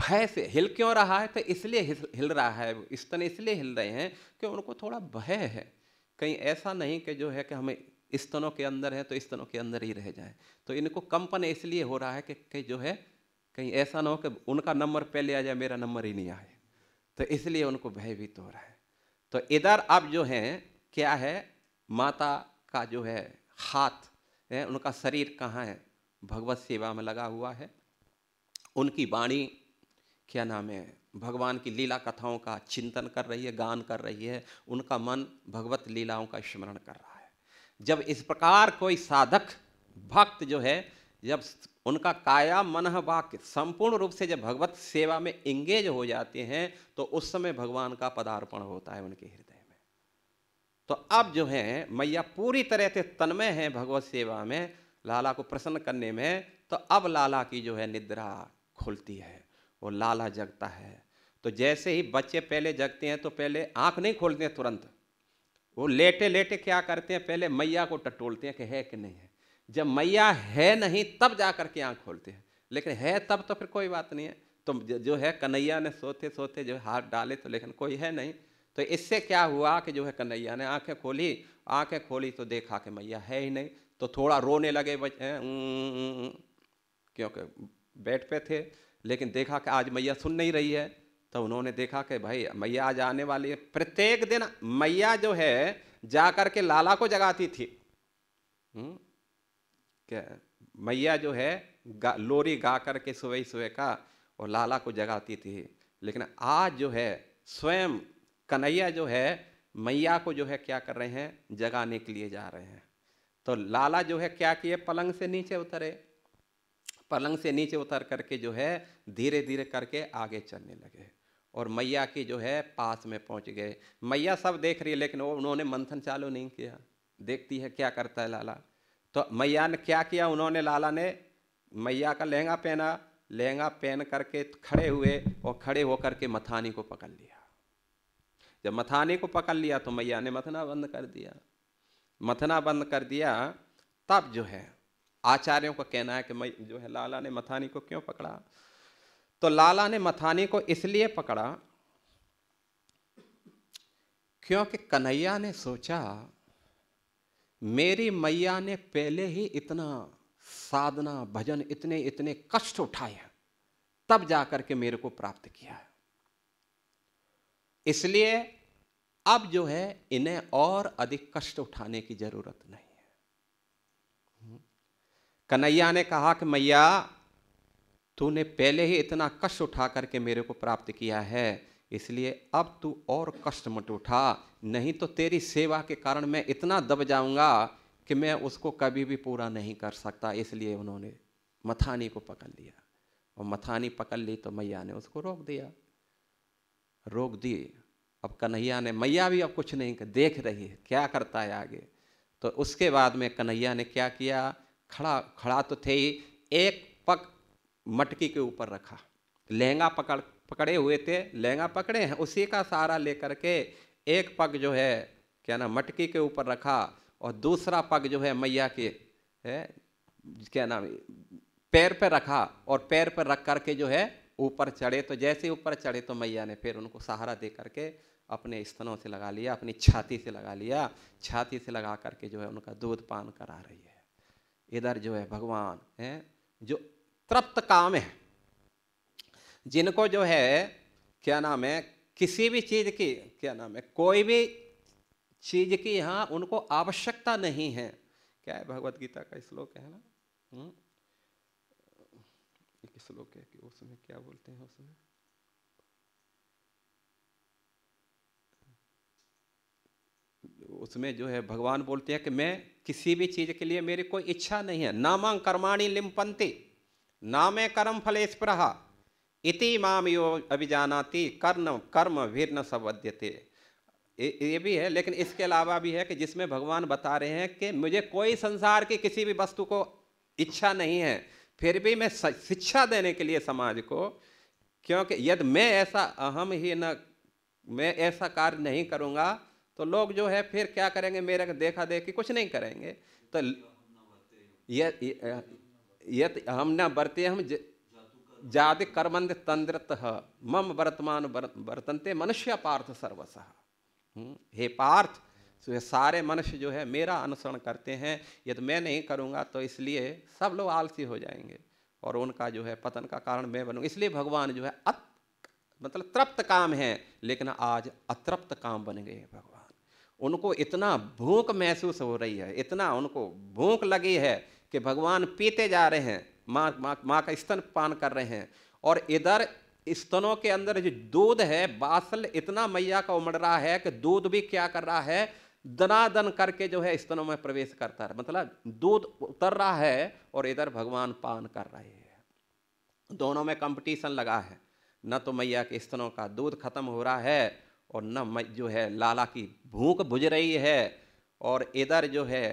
भय से हिल क्यों रहा है तो इसलिए हिल रहा है इस तरह इसलिए हिल रहे हैं कि उनको थोड़ा भय है कहीं ऐसा नहीं कि जो है कि हमें स्तनों के अंदर है तो स्तनों के अंदर ही रह जाए तो इनको कंपन इसलिए हो रहा है कि कहीं जो है कहीं ऐसा ना हो कि उनका नंबर पहले आ जाए मेरा नंबर ही नहीं आए तो इसलिए उनको भयभीत हो रहा है तो इधर अब जो है क्या है माता का जो है हाथ है उनका शरीर कहाँ है भगवत सेवा में लगा हुआ है उनकी वाणी क्या नाम है भगवान की लीला कथाओं का चिंतन कर रही है गान कर रही है उनका मन भगवत लीलाओं का स्मरण कर रहा है जब इस प्रकार कोई साधक भक्त जो है जब उनका काया मन वाक्य संपूर्ण रूप से जब भगवत सेवा में इंगेज हो जाते हैं तो उस समय भगवान का पदार्पण होता है उनके हृदय में तो अब जो है मैया पूरी तरह से तन्मय है भगवत सेवा में लाला को प्रसन्न करने में तो अब लाला की जो है निद्रा खुलती है वो लाला जगता है तो जैसे ही बच्चे पहले जगते हैं तो पहले आंख नहीं खोलते हैं तुरंत वो लेटे लेटे क्या करते हैं पहले मैया को टटोलते हैं कि है कि नहीं है जब मैया है नहीं तब जा कर के आँख खोलते हैं लेकिन है तब तो फिर कोई बात नहीं है तो जो है कन्हैया ने सोते सोते जो हाथ डाले तो लेकिन कोई है नहीं तो इससे क्या हुआ कि जो है कन्हैया ने आंखें खोली आंखें खोली तो देखा कि मैया है ही नहीं तो थोड़ा रोने लगे बच्चे क्योंकि बेड पे थे लेकिन देखा कि आज मैया सुन नहीं रही है तो उन्होंने देखा कि भाई मैया आज आने वाली है प्रत्येक दिन मैया जो है जाकर के लाला को जगाती थी हम्म? क्या मैया जो है गा, लोरी गा कर के सुबह सुबह का और लाला को जगाती थी लेकिन आज जो है स्वयं कन्हैया जो है मैया को जो है क्या कर रहे हैं जगाने के लिए जा रहे हैं तो लाला जो है क्या किए पलंग से नीचे उतरे पलंग से नीचे उतर करके जो है धीरे धीरे करके आगे चलने लगे और मैया के जो है पास में पहुंच गए मैया सब देख रही है लेकिन वो उन्होंने मंथन चालू नहीं किया देखती है क्या करता है लाला तो मैया ने क्या किया उन्होंने लाला ने मैया का लहंगा पहना लहंगा पहन करके खड़े हुए और खड़े होकर के मथानी को पकड़ लिया जब मथानी को पकड़ लिया तो मैया ने मथना बंद कर दिया मथना बंद कर दिया तब जो है आचार्यों का कहना है कि मैं जो है लाला ने मथानी को क्यों पकड़ा तो लाला ने मथानी को इसलिए पकड़ा क्योंकि कन्हैया ने सोचा मेरी मैया ने पहले ही इतना साधना भजन इतने इतने कष्ट उठाए हैं तब जाकर के मेरे को प्राप्त किया है इसलिए अब जो है इन्हें और अधिक कष्ट उठाने की जरूरत नहीं है कन्हैया ने कहा कि मैया तूने पहले ही इतना कष्ट उठा करके मेरे को प्राप्त किया है इसलिए अब तू और कष्ट मत उठा नहीं तो तेरी सेवा के कारण मैं इतना दब जाऊंगा कि मैं उसको कभी भी पूरा नहीं कर सकता इसलिए उन्होंने मथानी को पकड़ लिया और मथानी पकड़ ली तो मैया ने उसको रोक दिया रोक दी अब कन्हैया ने मैया भी अब कुछ नहीं कर देख रही है क्या करता है आगे तो उसके बाद में कन्हैया ने क्या किया खड़ा खड़ा तो थे ही एक पग मटकी के ऊपर रखा लहंगा पकड़ पकड़े हुए थे लहंगा पकड़े हैं उसी का सहारा लेकर के एक पग जो है क्या नाम मटकी के ऊपर रखा और दूसरा पग जो है मैया के है क्या नाम पैर पर रखा और पैर पर रख करके जो है ऊपर चढ़े तो जैसे ऊपर चढ़े तो मैया ने फिर उनको सहारा दे करके अपने स्तनों से लगा लिया अपनी छाती से लगा लिया छाती से लगा करके जो है उनका दूध पान करा रही है इधर जो है भगवान है जो तृप्त काम है जिनको जो है क्या नाम है किसी भी चीज़ की क्या नाम है कोई भी चीज़ की यहाँ उनको आवश्यकता नहीं है क्या है भगवत गीता का श्लोक है ना हम्म। एक श्लोक है कि उसमें क्या बोलते हैं उसमें उसमें जो है भगवान बोलते हैं कि मैं किसी भी चीज़ के लिए मेरी कोई इच्छा नहीं है नामांग कर्माणी लिम्पंती नामे कर्म फले स्पृह इति माम यो अभिजानाति कर्म कर्म वीर न ये भी है लेकिन इसके अलावा भी है कि जिसमें भगवान बता रहे हैं कि मुझे कोई संसार की किसी भी वस्तु को इच्छा नहीं है फिर भी मैं शिक्षा देने के लिए समाज को क्योंकि यदि मैं ऐसा अहम ही न मैं ऐसा कार्य नहीं करूँगा तो लोग जो है फिर क्या करेंगे मेरे देखा देखी कुछ नहीं करेंगे तो ये यत हम न बरते हम जाति कर्मंद तंद्रत मम वर्तमान वर्तनते मनुष्य पार्थ सर्वसह हम्म, हे पार्थ तो ये सारे मनुष्य जो है मेरा अनुसरण करते हैं यदि मैं नहीं करूँगा तो इसलिए सब लोग आलसी हो जाएंगे और उनका जो है पतन का कारण मैं बनूंगा इसलिए भगवान जो है अत मतलब तृप्त काम है लेकिन आज अतृप्त काम बन गए हैं भगवान उनको इतना भूख महसूस हो रही है इतना उनको भूख लगी है कि भगवान पीते जा रहे हैं माँ माँ माँ का स्तन पान कर रहे हैं और इधर स्तनों के अंदर जो दूध है बासल इतना मैया का उमड़ रहा है कि दूध भी क्या कर रहा है दनादन करके जो है स्तनों में प्रवेश करता है मतलब दूध उतर रहा है और इधर भगवान पान कर रहे हैं दोनों में कंपटीशन लगा है न तो मैया के स्तनों का दूध खत्म हो रहा है और न जो है लाला की भूख बुझ रही है और इधर जो है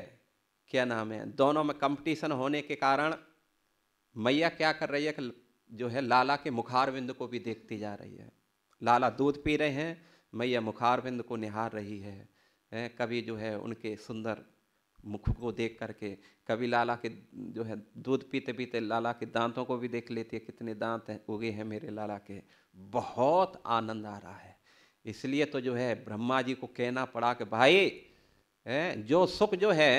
क्या नाम है दोनों में कंपटीशन होने के कारण मैया क्या कर रही है कि जो है लाला के मुखार बिंदु को भी देखती जा रही है लाला दूध पी रहे हैं मैया मुखार को निहार रही है, कभी जो है उनके सुंदर मुख को देख करके कभी लाला के जो है दूध पीते पीते लाला के दांतों को भी देख लेती है कितने दांत हैं उगे हैं मेरे लाला के बहुत आनंद आ रहा है इसलिए तो जो है ब्रह्मा जी को कहना पड़ा कि भाई जो सुख जो है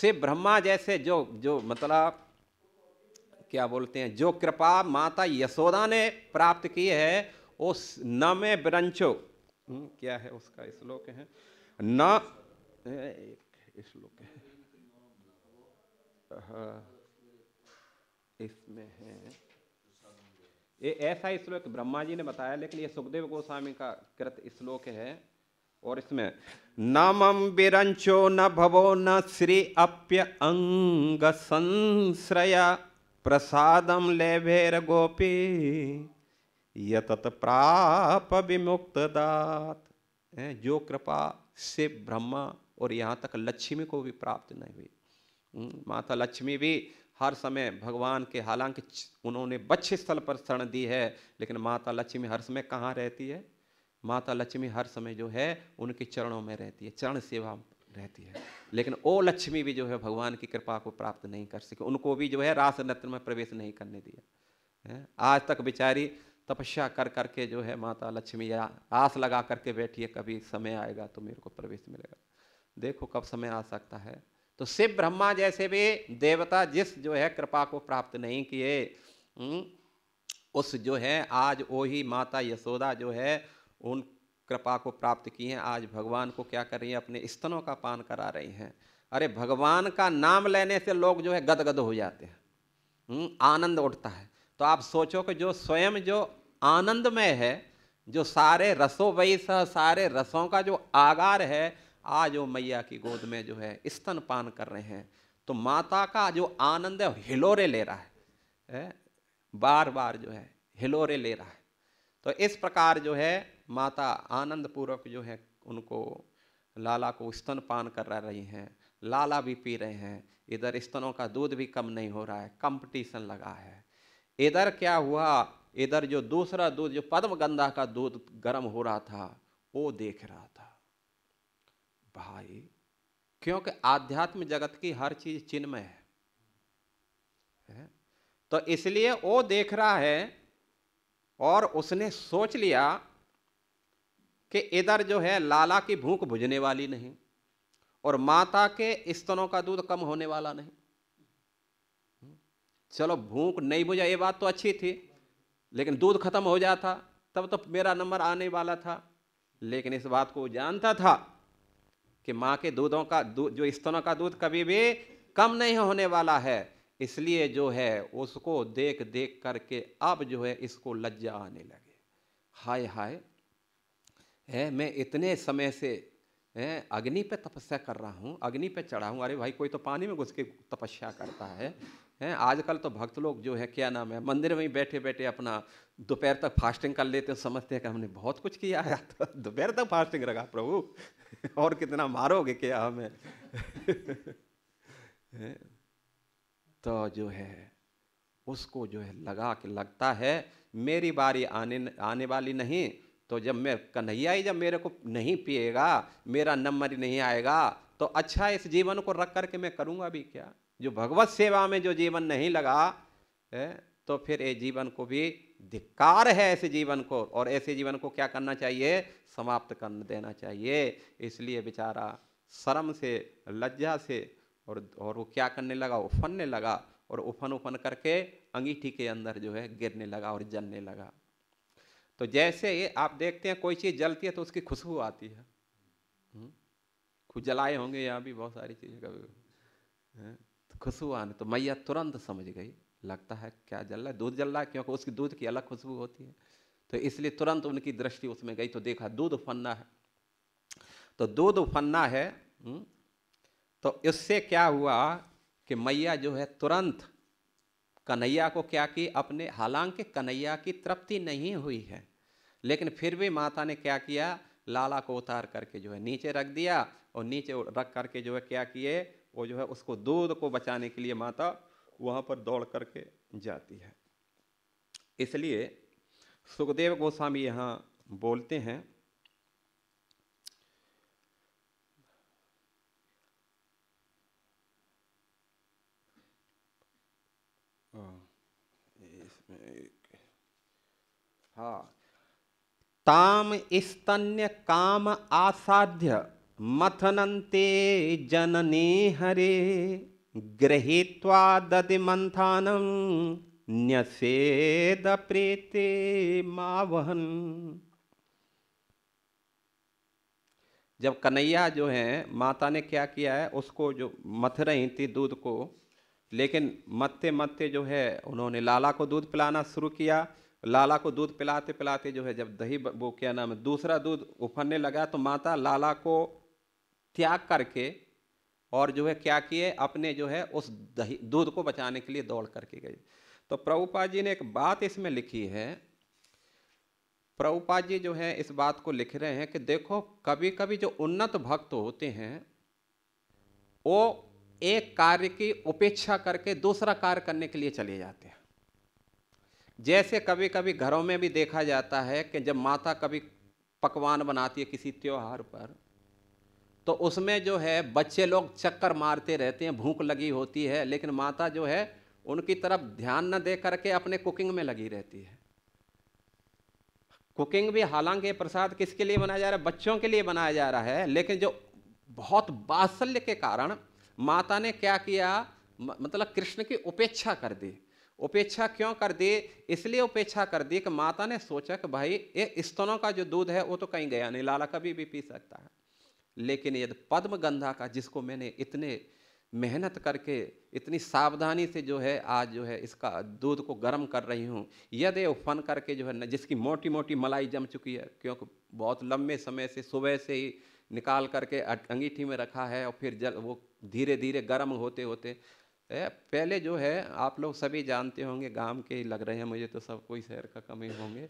से ब्रह्मा जैसे जो जो मतलब क्या बोलते हैं जो कृपा माता यशोदा ने प्राप्त की है उस न में ब्रंचो हम्म, क्या है उसका श्लोक है न एक श्लोक है इसमें है ये ऐसा श्लोक ब्रह्मा जी ने बताया लेकिन ये सुखदेव गोस्वामी का कृत श्लोक है और इसमें नमम बिरंचो न भवो न श्री अप्य अंग संश्रया प्रसादम भेर गोपी यतत प्राप विमुक्त दात जो कृपा से ब्रह्मा और यहाँ तक लक्ष्मी को भी प्राप्त नहीं हुई माता लक्ष्मी भी हर समय भगवान के हालांकि उन्होंने बच्चे स्थल पर शरण दी है लेकिन माता लक्ष्मी हर समय कहाँ रहती है माता लक्ष्मी हर समय जो है उनके चरणों में रहती है चरण सेवा रहती है लेकिन ओ लक्ष्मी भी जो है भगवान की कृपा को प्राप्त नहीं कर सके उनको भी जो है रास नत्र में प्रवेश नहीं करने दिया है आज तक बेचारी तपस्या कर करके जो है माता लक्ष्मी या आस लगा करके बैठी है कभी समय आएगा तो मेरे को प्रवेश मिलेगा देखो कब समय आ सकता है तो शिव ब्रह्मा जैसे भी देवता जिस जो है कृपा को प्राप्त नहीं किए उस जो है आज वो ही माता यशोदा जो है उन कृपा को प्राप्त की हैं आज भगवान को क्या कर रही हैं अपने स्तनों का पान करा रही हैं अरे भगवान का नाम लेने से लोग जो है गदगद हो जाते हैं हम्म, आनंद उठता है तो आप सोचो कि जो स्वयं जो आनंदमय है जो सारे रसो सह सारे रसों का जो आगार है आज वो मैया की गोद में जो है स्तन पान कर रहे हैं तो माता का जो आनंद है हिलोरे ले रहा है, है? बार बार जो है हिलोरे ले रहा है तो इस प्रकार जो है माता आनंद पूर्वक जो है उनको लाला को स्तन पान करा रही हैं लाला भी पी रहे हैं इधर स्तनों का दूध भी कम नहीं हो रहा है कंपटीशन लगा है इधर क्या हुआ इधर जो दूसरा दूध जो पद्मगंधा का दूध गर्म हो रहा था वो देख रहा था भाई क्योंकि आध्यात्म जगत की हर चीज में है तो इसलिए वो देख रहा है और उसने सोच लिया कि इधर जो है लाला की भूख बुझने वाली नहीं और माता के स्तनों का दूध कम होने वाला नहीं चलो भूख नहीं बुझा ये बात तो अच्छी थी लेकिन दूध खत्म हो जाता तब तो मेरा नंबर आने वाला था लेकिन इस बात को जानता था कि माँ के दूधों का दूध जो स्तनों का दूध कभी भी कम नहीं होने वाला है इसलिए जो है उसको देख देख करके अब जो है इसको लज्जा आने लगे हाय हाय है मैं इतने समय से है अग्नि पे तपस्या कर रहा हूँ अग्नि पे चढ़ा हूँ अरे भाई कोई तो पानी में घुस के तपस्या करता है हैं आजकल तो भक्त लोग जो है क्या नाम है मंदिर में ही बैठे बैठे अपना दोपहर तक फास्टिंग कर लेते हैं समझते हैं कि हमने बहुत कुछ किया है तो दोपहर तक फास्टिंग रखा प्रभु और कितना मारोगे क्या हमें तो जो है उसको जो है लगा के लगता है मेरी बारी आने आने वाली नहीं तो जब मैं कन्हैया ही जब मेरे को नहीं पिएगा मेरा नंबर नहीं आएगा तो अच्छा इस जीवन को रख करके मैं करूँगा भी क्या जो भगवत सेवा में जो जीवन नहीं लगा है तो फिर ये जीवन को भी धिक्कार है ऐसे जीवन को और ऐसे जीवन को क्या करना चाहिए समाप्त कर देना चाहिए इसलिए बेचारा शर्म से लज्जा से और और वो क्या करने लगा उफनने लगा और उफन उफन करके अंगीठी के अंदर जो है गिरने लगा और जलने लगा तो जैसे ये आप देखते हैं कोई चीज़ जलती है तो उसकी खुशबू आती है हम्म? खुद जलाए होंगे यहाँ भी बहुत सारी चीज़ें कभी हाँ, तो खुशबू आने तो मैया तुरंत समझ गई लगता है क्या जल रहा है दूध जल रहा है क्योंकि उसकी दूध की अलग खुशबू होती है तो इसलिए तुरंत उनकी दृष्टि उसमें गई तो देखा दूध फन्ना है तो दूध फन्ना है हम्म? तो इससे क्या हुआ कि मैया जो है तुरंत कन्हैया को क्या की अपने हालांकि कन्हैया की तृप्ति नहीं हुई है लेकिन फिर भी माता ने क्या किया लाला को उतार करके जो है नीचे रख दिया और नीचे रख करके जो है क्या किए वो जो है उसको दूध को बचाने के लिए माता वहाँ पर दौड़ करके जाती है इसलिए सुखदेव गोस्वामी यहाँ बोलते हैं हाँ, हाँ ताम स्तन्य काम आसाध्य मथनते जनने हरे मंथान न्यसेद प्रेते मावहन जब कन्हैया जो है माता ने क्या किया है उसको जो मथ रही थी दूध को लेकिन मत्ते मत्ते जो है उन्होंने लाला को दूध पिलाना शुरू किया लाला को दूध पिलाते पिलाते जो है जब दही वो क्या नाम है दूसरा दूध उफरने लगा तो माता लाला को त्याग करके और जो है क्या किए अपने जो है उस दही दूध को बचाने के लिए दौड़ करके गई तो प्रभुपा जी ने एक बात इसमें लिखी है प्रभुपा जी जो है इस बात को लिख रहे हैं कि देखो कभी कभी जो उन्नत भक्त होते हैं वो एक कार्य की उपेक्षा करके दूसरा कार्य करने के लिए चले जाते हैं जैसे कभी कभी घरों में भी देखा जाता है कि जब माता कभी पकवान बनाती है किसी त्यौहार पर तो उसमें जो है बच्चे लोग चक्कर मारते रहते हैं भूख लगी होती है लेकिन माता जो है उनकी तरफ ध्यान न दे करके अपने कुकिंग में लगी रहती है कुकिंग भी हालांकि प्रसाद किसके लिए बनाया जा रहा है बच्चों के लिए बनाया जा रहा है लेकिन जो बहुत बात्सल्य के कारण माता ने क्या किया मतलब कृष्ण की उपेक्षा कर दी उपेक्षा क्यों कर दी इसलिए उपेक्षा कर दी कि माता ने सोचा कि भाई ये स्तनों का जो दूध है वो तो कहीं गया नहीं लाला कभी भी पी सकता है लेकिन यदि पद्म गंधा का जिसको मैंने इतने मेहनत करके इतनी सावधानी से जो है आज जो है इसका दूध को गर्म कर रही हूँ यदि फन करके जो है न जिसकी मोटी मोटी मलाई जम चुकी है क्योंकि बहुत लंबे समय से सुबह से ही निकाल करके अं-, अंगीठी में रखा है और फिर जल वो धीरे धीरे गर्म होते होते पहले जो है आप लोग सभी जानते होंगे गांव के ही लग रहे हैं मुझे तो सब कोई शहर का कम ही होंगे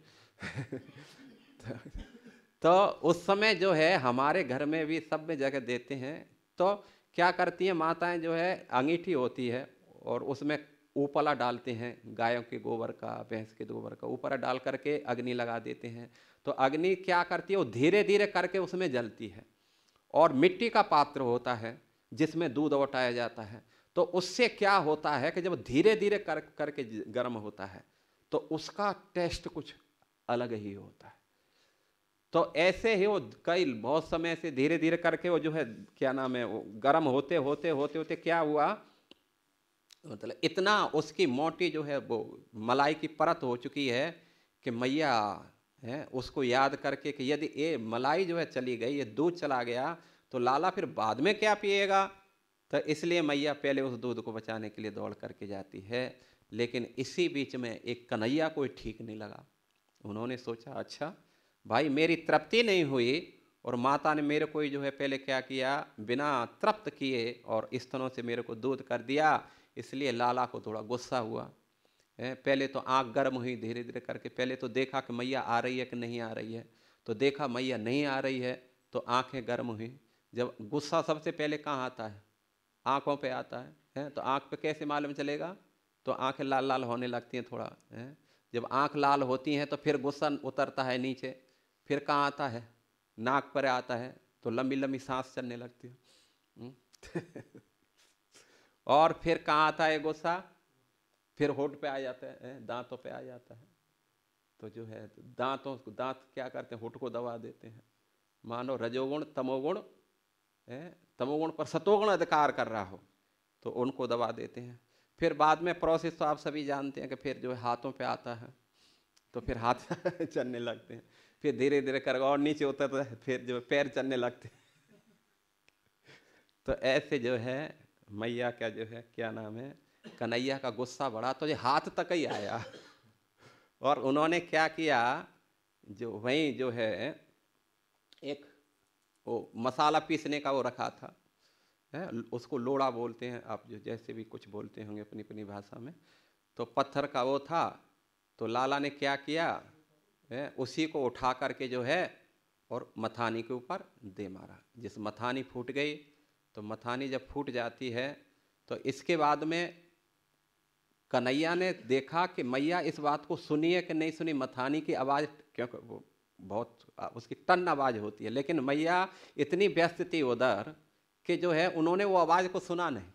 तो उस समय जो है हमारे घर में भी सब में जगह देते हैं तो क्या करती हैं माताएं जो है अंगीठी होती है और उसमें ऊपला डालते हैं गायों के गोबर का भैंस के गोबर का ऊपर डाल करके अग्नि लगा देते हैं तो अग्नि क्या करती है वो धीरे धीरे करके उसमें जलती है और मिट्टी का पात्र होता है जिसमें दूध उठाया जाता है तो उससे क्या होता है कि जब धीरे धीरे कर करके गर्म होता है तो उसका टेस्ट कुछ अलग ही होता है तो ऐसे ही वो कई बहुत समय से धीरे धीरे करके वो जो है क्या नाम है वो गर्म होते होते होते होते क्या हुआ मतलब इतना उसकी मोटी जो है वो मलाई की परत हो चुकी है कि मैया है उसको याद करके कि यदि ये मलाई जो है चली गई ये दूध चला गया तो लाला फिर बाद में क्या पिएगा तो इसलिए मैया पहले उस दूध को बचाने के लिए दौड़ करके जाती है लेकिन इसी बीच में एक कन्हैया कोई ठीक नहीं लगा उन्होंने सोचा अच्छा भाई मेरी तृप्ति नहीं हुई और माता ने मेरे को जो है पहले क्या किया बिना तृप्त किए और इस तरह से मेरे को दूध कर दिया इसलिए लाला को थोड़ा गुस्सा हुआ है पहले तो आँख गर्म हुई धीरे धीरे करके पहले तो देखा कि मैया आ रही है कि नहीं आ रही है तो देखा मैया नहीं आ रही है तो आँखें गर्म हुई जब गुस्सा सबसे पहले कहाँ आता है आँखों पे आता है हैं तो आँख पे कैसे मालूम चलेगा तो आँखें लाल लाल होने लगती हैं थोड़ा हैं जब आँख लाल होती हैं तो फिर गुस्सा उतरता है नीचे फिर कहाँ आता है नाक पर आता है तो लंबी लंबी सांस चलने लगती है हम्म? और फिर कहाँ आता है गुस्सा फिर होठ पे आ जाता है दांतों पे आ जाता है तो जो है दांतों दांत क्या करते हैं होठ को दबा देते हैं मानो रजोगुण तमोगुण तमोगुण पर सतोगुण अधिकार कर रहा हो तो उनको दबा देते हैं फिर बाद में प्रोसेस तो आप सभी जानते हैं कि फिर जो हाथों पे आता है तो फिर हाथ चलने लगते हैं फिर धीरे धीरे कर और नीचे होता तो फिर जो पैर चलने लगते हैं तो ऐसे जो है मैया का जो है क्या नाम है कन्हैया का गुस्सा बढ़ा तो ये हाथ तक ही आया और उन्होंने क्या किया जो वहीं जो है एक वो मसाला पीसने का वो रखा था है उसको लोड़ा बोलते हैं आप जो जैसे भी कुछ बोलते होंगे अपनी अपनी भाषा में तो पत्थर का वो था तो लाला ने क्या किया है उसी को उठा करके जो है और मथानी के ऊपर दे मारा जिस मथानी फूट गई तो मथानी जब फूट जाती है तो इसके बाद में कन्हैया ने देखा कि मैया इस बात को सुनिए कि नहीं सुनी मथानी की आवाज़ क्योंकि वो बहुत उसकी टन आवाज़ होती है लेकिन मैया इतनी व्यस्त थी उधर कि जो है उन्होंने वो आवाज़ को सुना नहीं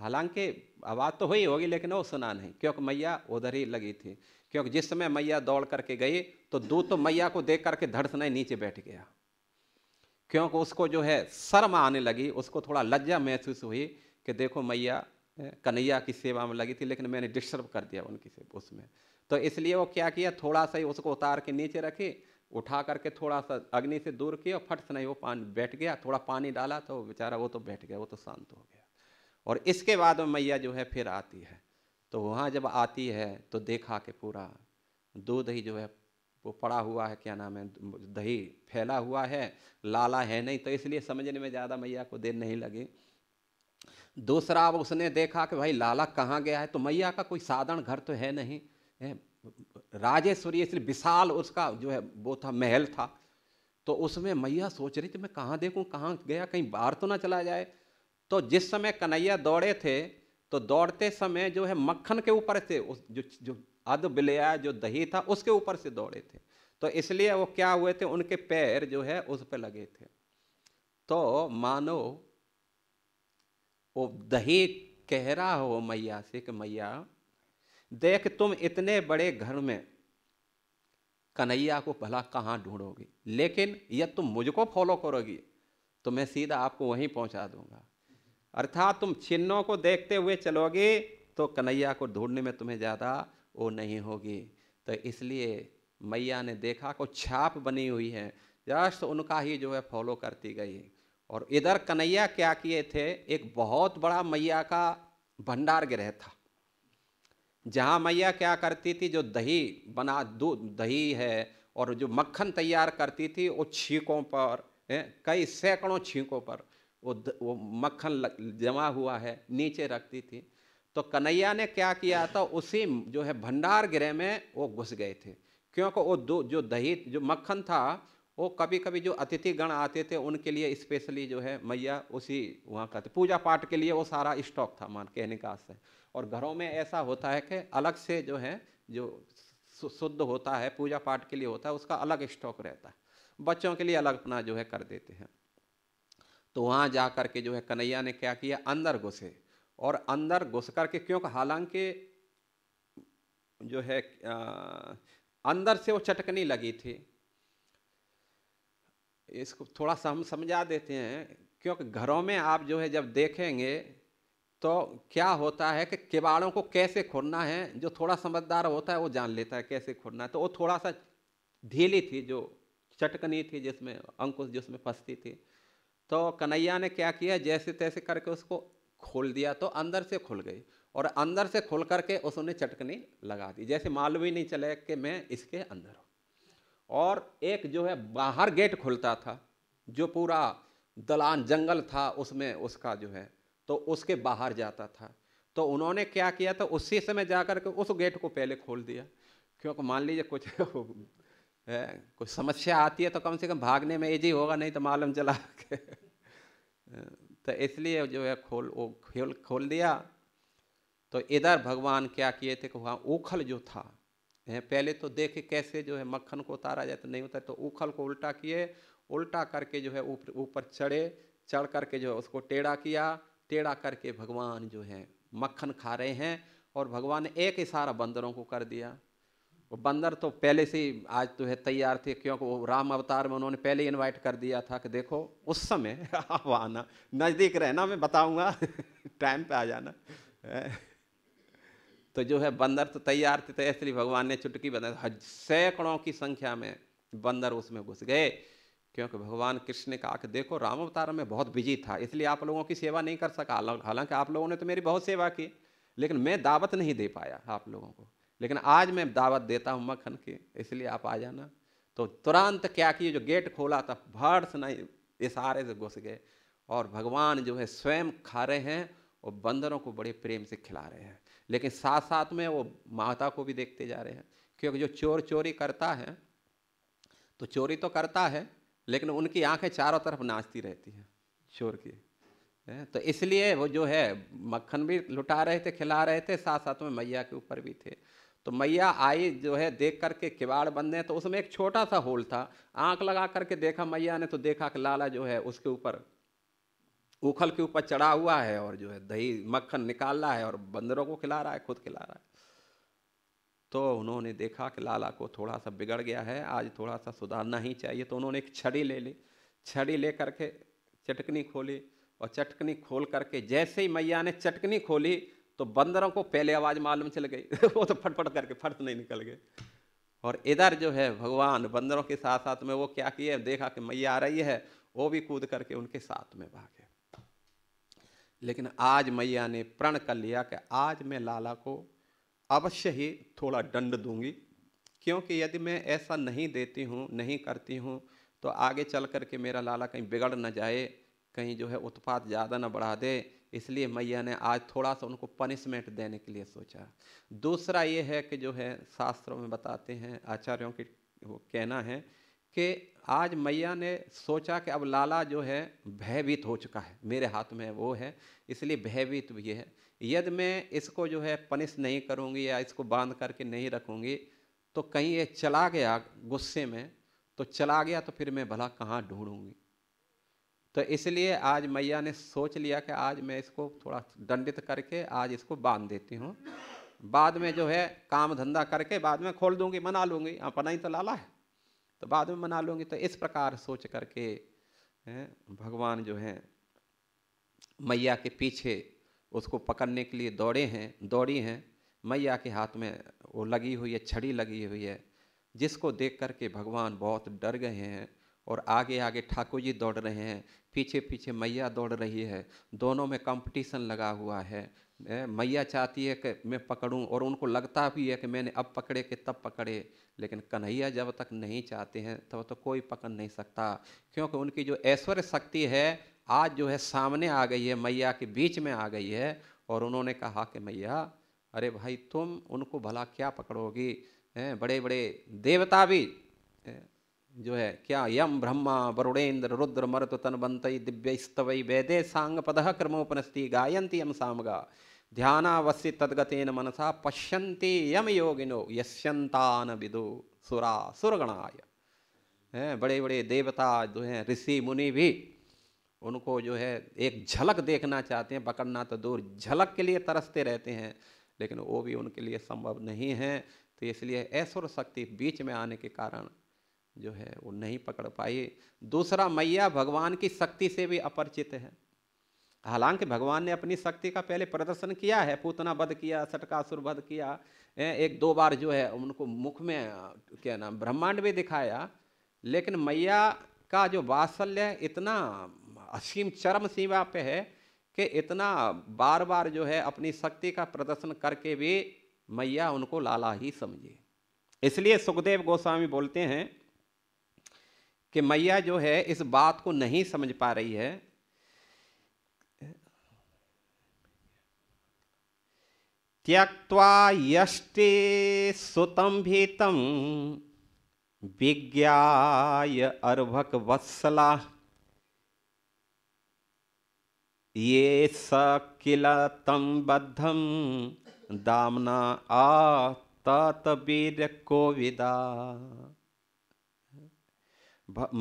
हालांकि आवाज़ तो हुई होगी लेकिन वो सुना नहीं क्योंकि मैया उधर ही लगी थी क्योंकि जिस समय मैया दौड़ करके गई तो दूध तो मैया को देख करके धड़सना ही नीचे बैठ गया क्योंकि उसको जो है शर्म आने लगी उसको थोड़ा लज्जा महसूस हुई कि देखो मैया कन्हैया की सेवा में लगी थी लेकिन मैंने डिस्टर्ब कर दिया उनकी सेवा उसमें तो इसलिए वो क्या किया थोड़ा सा ही उसको उतार के नीचे रखे उठा करके थोड़ा सा अग्नि से दूर किया फट से नहीं वो पानी बैठ गया थोड़ा पानी डाला तो बेचारा वो तो बैठ गया वो तो शांत हो गया और इसके बाद में मैया जो है फिर आती है तो वहाँ जब आती है तो देखा कि पूरा दूध ही जो है वो पड़ा हुआ है क्या नाम है दही फैला हुआ है लाला है नहीं तो इसलिए समझने में ज़्यादा मैया को देर नहीं लगी दूसरा अब उसने देखा कि भाई लाला कहाँ गया है तो मैया का कोई साधन घर तो है नहीं राजेश्वरी इसलिए विशाल उसका जो है वो था महल था तो उसमें मैया सोच रही थी मैं कहाँ देखूँ कहाँ गया कहीं बाहर तो ना चला जाए तो जिस समय कन्हैया दौड़े थे तो दौड़ते समय जो है मक्खन के ऊपर से उस जो जो अध बिलया जो दही था उसके ऊपर से दौड़े थे तो इसलिए वो क्या हुए थे उनके पैर जो है उस पर लगे थे तो मानो वो दही कह रहा हो मैया से कि मैया देख तुम इतने बड़े घर में कन्हैया को भला कहाँ ढूंढोगे लेकिन यह तुम मुझको फॉलो करोगी तो मैं सीधा आपको वहीं पहुंचा दूंगा अर्थात तुम छिन्नों को देखते हुए चलोगे तो कन्हैया को ढूंढने में तुम्हें ज़्यादा वो नहीं होगी तो इसलिए मैया ने देखा को छाप बनी हुई है जस्ट उनका ही जो है फॉलो करती गई और इधर कन्हैया क्या किए थे एक बहुत बड़ा मैया का भंडार गृह था जहाँ मैया क्या करती थी जो दही बना दूध दही है और जो मक्खन तैयार करती थी वो छींकों पर कई सैकड़ों छींकों पर वो द, वो मक्खन जमा हुआ है नीचे रखती थी तो कन्हैया ने क्या किया था उसी जो है भंडार गृह में वो घुस गए थे क्योंकि वो दो जो दही जो मक्खन था वो कभी कभी जो अतिथिगण आते थे उनके लिए स्पेशली जो है मैया उसी वहाँ का पूजा पाठ के लिए वो सारा स्टॉक था मान कहने का आशय और घरों में ऐसा होता है कि अलग से जो है जो शुद्ध होता है पूजा पाठ के लिए होता है उसका अलग स्टॉक रहता है बच्चों के लिए अलग अपना जो है कर देते हैं तो वहाँ जा कर के जो है कन्हैया ने क्या किया अंदर घुसे और अंदर घुस कर के क्योंकि हालांकि जो है आ, अंदर से वो चटकनी लगी थी इसको थोड़ा सा हम समझा देते हैं क्योंकि घरों में आप जो है जब देखेंगे तो क्या होता है कि किवाड़ों को कैसे खोलना है जो थोड़ा समझदार होता है वो जान लेता है कैसे खोलना है तो वो थोड़ा सा ढीली थी जो चटकनी थी जिसमें अंकुश जिसमें फंसती थी तो कन्हैया ने क्या किया जैसे तैसे करके उसको खोल दिया तो अंदर से खुल गई और अंदर से खुल करके उसने चटकनी लगा दी जैसे मालूम ही नहीं चले कि मैं इसके अंदर हूँ और एक जो है बाहर गेट खुलता था जो पूरा दलान जंगल था उसमें उसका जो है तो उसके बाहर जाता था तो उन्होंने क्या किया तो उसी समय जा कर के उस गेट को पहले खोल दिया क्योंकि मान लीजिए कुछ कुछ समस्या आती है तो कम से कम भागने में ईजी होगा नहीं तो मालूम चला के तो इसलिए जो है खोल वो खोल खोल दिया तो इधर भगवान क्या किए थे कि वहाँ उखल जो था पहले तो देखे कैसे जो है मक्खन को उतारा जाए तो नहीं होता तो उखल को उल्टा किए उल्टा करके जो है ऊपर ऊपर चढ़े चढ़ करके जो है उसको टेढ़ा किया टेढ़ा करके भगवान जो है मक्खन खा रहे हैं और भगवान ने एक इशारा बंदरों को कर दिया वो बंदर तो पहले से ही आज तो है तैयार थे क्योंकि वो राम अवतार में उन्होंने पहले इनवाइट कर दिया था कि देखो उस समय आप आना नज़दीक रहना मैं बताऊंगा टाइम पे आ जाना तो जो है बंदर तो तैयार थे तो इसलिए भगवान ने चुटकी बना सैकड़ों की संख्या में बंदर उसमें घुस गए क्योंकि भगवान कृष्ण ने कहा कि देखो राम अवतार में बहुत बिजी था इसलिए आप लोगों की सेवा नहीं कर सका हालांकि आप लोगों ने तो मेरी बहुत सेवा की लेकिन मैं दावत नहीं दे पाया आप लोगों को लेकिन आज मैं दावत देता हूँ मक्खन की इसलिए आप आ जाना तो तुरंत क्या किए जो गेट खोला था भर से नहीं इशारे से घुस गए और भगवान जो है स्वयं खा रहे हैं और बंदरों को बड़े प्रेम से खिला रहे हैं लेकिन साथ साथ में वो माता को भी देखते जा रहे हैं क्योंकि जो चोर चोरी करता है तो चोरी तो करता है लेकिन उनकी आंखें चारों तरफ नाचती रहती हैं शोर की है? तो इसलिए वो जो है मक्खन भी लुटा रहे थे खिला रहे थे साथ साथ में मैया के ऊपर भी थे तो मैया आई जो है देख करके किवाड़ बंदे तो उसमें एक छोटा सा होल था आंख लगा करके देखा मैया ने तो देखा कि लाला जो है उसके ऊपर उखल के ऊपर चढ़ा हुआ है और जो है दही मक्खन निकाल रहा है और बंदरों को खिला रहा है खुद खिला रहा है तो उन्होंने देखा कि लाला को थोड़ा सा बिगड़ गया है आज थोड़ा सा सुधारना ही चाहिए तो उन्होंने एक छड़ी ले ली छड़ी ले करके चटकनी खोली और चटकनी खोल करके जैसे ही मैया ने चटकनी खोली तो बंदरों को पहले आवाज़ मालूम चल गई वो तो फटफट करके फट नहीं निकल गए और इधर जो है भगवान बंदरों के साथ साथ में वो क्या किए देखा कि मैया आ रही है वो भी कूद करके उनके साथ में भागे लेकिन आज मैया ने प्रण कर लिया कि आज मैं लाला को अवश्य ही थोड़ा दंड दूंगी क्योंकि यदि मैं ऐसा नहीं देती हूँ नहीं करती हूँ तो आगे चल कर के मेरा लाला कहीं बिगड़ ना जाए कहीं जो है उत्पाद ज़्यादा ना बढ़ा दे इसलिए मैया ने आज थोड़ा सा उनको पनिशमेंट देने के लिए सोचा दूसरा ये है कि जो है शास्त्रों में बताते हैं आचार्यों के वो कहना है कि आज मैया ने सोचा कि अब लाला जो है भयभीत हो चुका है मेरे हाथ में वो है इसलिए भयभीत भी है यदि मैं इसको जो है पनिश नहीं करूँगी या इसको बांध करके नहीं रखूँगी तो कहीं ये चला गया गुस्से में तो चला गया तो फिर मैं भला कहाँ ढूंढूँगी तो इसलिए आज मैया ने सोच लिया कि आज मैं इसको थोड़ा दंडित करके आज इसको बांध देती हूँ बाद में जो है काम धंधा करके बाद में खोल दूंगी मना लूँगी अपना ही तो लाला है तो बाद में मना लूँगी तो इस प्रकार सोच करके भगवान जो है मैया के पीछे उसको पकड़ने के लिए दौड़े हैं दौड़ी हैं मैया के हाथ में वो लगी हुई है छड़ी लगी हुई है जिसको देख कर के भगवान बहुत डर गए हैं और आगे आगे ठाकुर जी दौड़ रहे हैं पीछे पीछे मैया दौड़ रही है दोनों में कंपटीशन लगा हुआ है मैया चाहती है कि मैं पकड़ूं और उनको लगता भी है कि मैंने अब पकड़े कि तब पकड़े लेकिन कन्हैया जब तक नहीं चाहते हैं तब तो कोई पकड़ नहीं सकता क्योंकि उनकी जो ऐश्वर्य शक्ति है आज जो है सामने आ गई है मैया के बीच में आ गई है और उन्होंने कहा कि मैया अरे भाई तुम उनको भला क्या पकड़ोगी हैं बड़े बड़े देवता भी जो है क्या यम ब्रह्मा वरुणेन्द्र रुद्र मरत तन बंतई दिव्य स्तवई वेदे सांग पद क्रमोपनस्ति गायंती यम सामगा ध्यानावश्य तदगतेन मनसा पश्यंती यम योगिनो यश्यंतान विदु सुरा सुरगणाय हैं बड़े बड़े देवता जो हैं ऋषि मुनि भी उनको जो है एक झलक देखना चाहते हैं पकड़ना तो दूर झलक के लिए तरसते रहते हैं लेकिन वो भी उनके लिए संभव नहीं है तो इसलिए ऐसुर शक्ति बीच में आने के कारण जो है वो नहीं पकड़ पाई दूसरा मैया भगवान की शक्ति से भी अपरिचित है हालांकि भगवान ने अपनी शक्ति का पहले प्रदर्शन किया है पूतना बध किया सटकासुर बध किया एक दो बार जो है उनको मुख में क्या नाम ब्रह्मांड भी दिखाया लेकिन मैया का जो वात्सल्य इतना असीम चरम सीमा पे है कि इतना बार बार जो है अपनी शक्ति का प्रदर्शन करके भी मैया उनको लाला ही समझे इसलिए सुखदेव गोस्वामी बोलते हैं कि मैया जो है इस बात को नहीं समझ पा रही है त्यक्वा यष्टि सुतम भीतम विज्ञा अर्भक वत्सला ये किल तम बद्धम दामना आ को कोविदा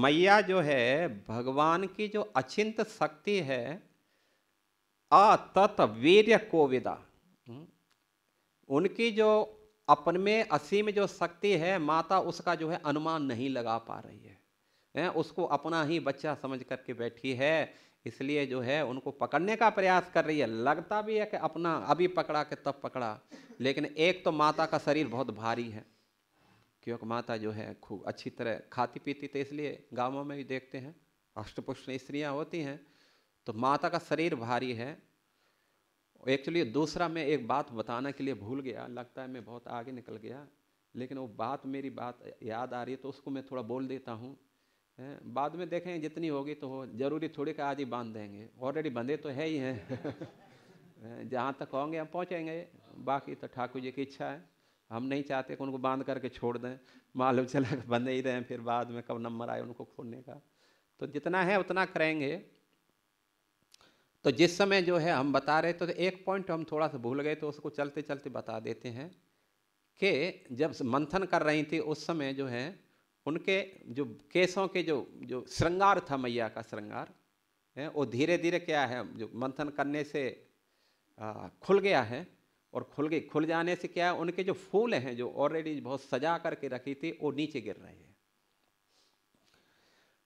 मैया जो है भगवान की जो अचिंत शक्ति है आ तत को कोविदा उनकी जो अपन में असीम जो शक्ति है माता उसका जो है अनुमान नहीं लगा पा रही है उसको अपना ही बच्चा समझ करके बैठी है इसलिए जो है उनको पकड़ने का प्रयास कर रही है लगता भी है कि अपना अभी पकड़ा के तब पकड़ा लेकिन एक तो माता का शरीर बहुत भारी है क्योंकि माता जो है खूब अच्छी तरह खाती पीती तो इसलिए गाँवों में भी देखते हैं अष्टपुष्ट स्त्रियाँ होती हैं तो माता का शरीर भारी है एक्चुअली दूसरा मैं एक बात बताने के लिए भूल गया लगता है मैं बहुत आगे निकल गया लेकिन वो बात मेरी बात याद आ रही है तो उसको मैं थोड़ा बोल देता हूँ बाद में देखें जितनी होगी तो हो जरूरी थोड़ी का आज ही बांध देंगे ऑलरेडी बंधे तो है ही हैं जहाँ तक होंगे हम पहुँचेंगे बाकी तो ठाकुर जी की इच्छा है हम नहीं चाहते कि उनको बांध करके छोड़ दें मालूम चला कि बंधे ही रहें फिर बाद में कब नंबर आए उनको खोलने का तो जितना है उतना करेंगे तो जिस समय जो है हम बता रहे तो, तो एक पॉइंट हम थोड़ा सा भूल गए तो उसको चलते चलते बता देते हैं कि जब मंथन कर रही थी उस समय जो है उनके जो केसों के जो जो श्रृंगार था मैया का श्रृंगार है वो धीरे धीरे क्या है जो मंथन करने से आ, खुल गया है और खुल गई खुल जाने से क्या है उनके जो फूल हैं जो ऑलरेडी बहुत सजा करके रखी थी वो नीचे गिर रहे हैं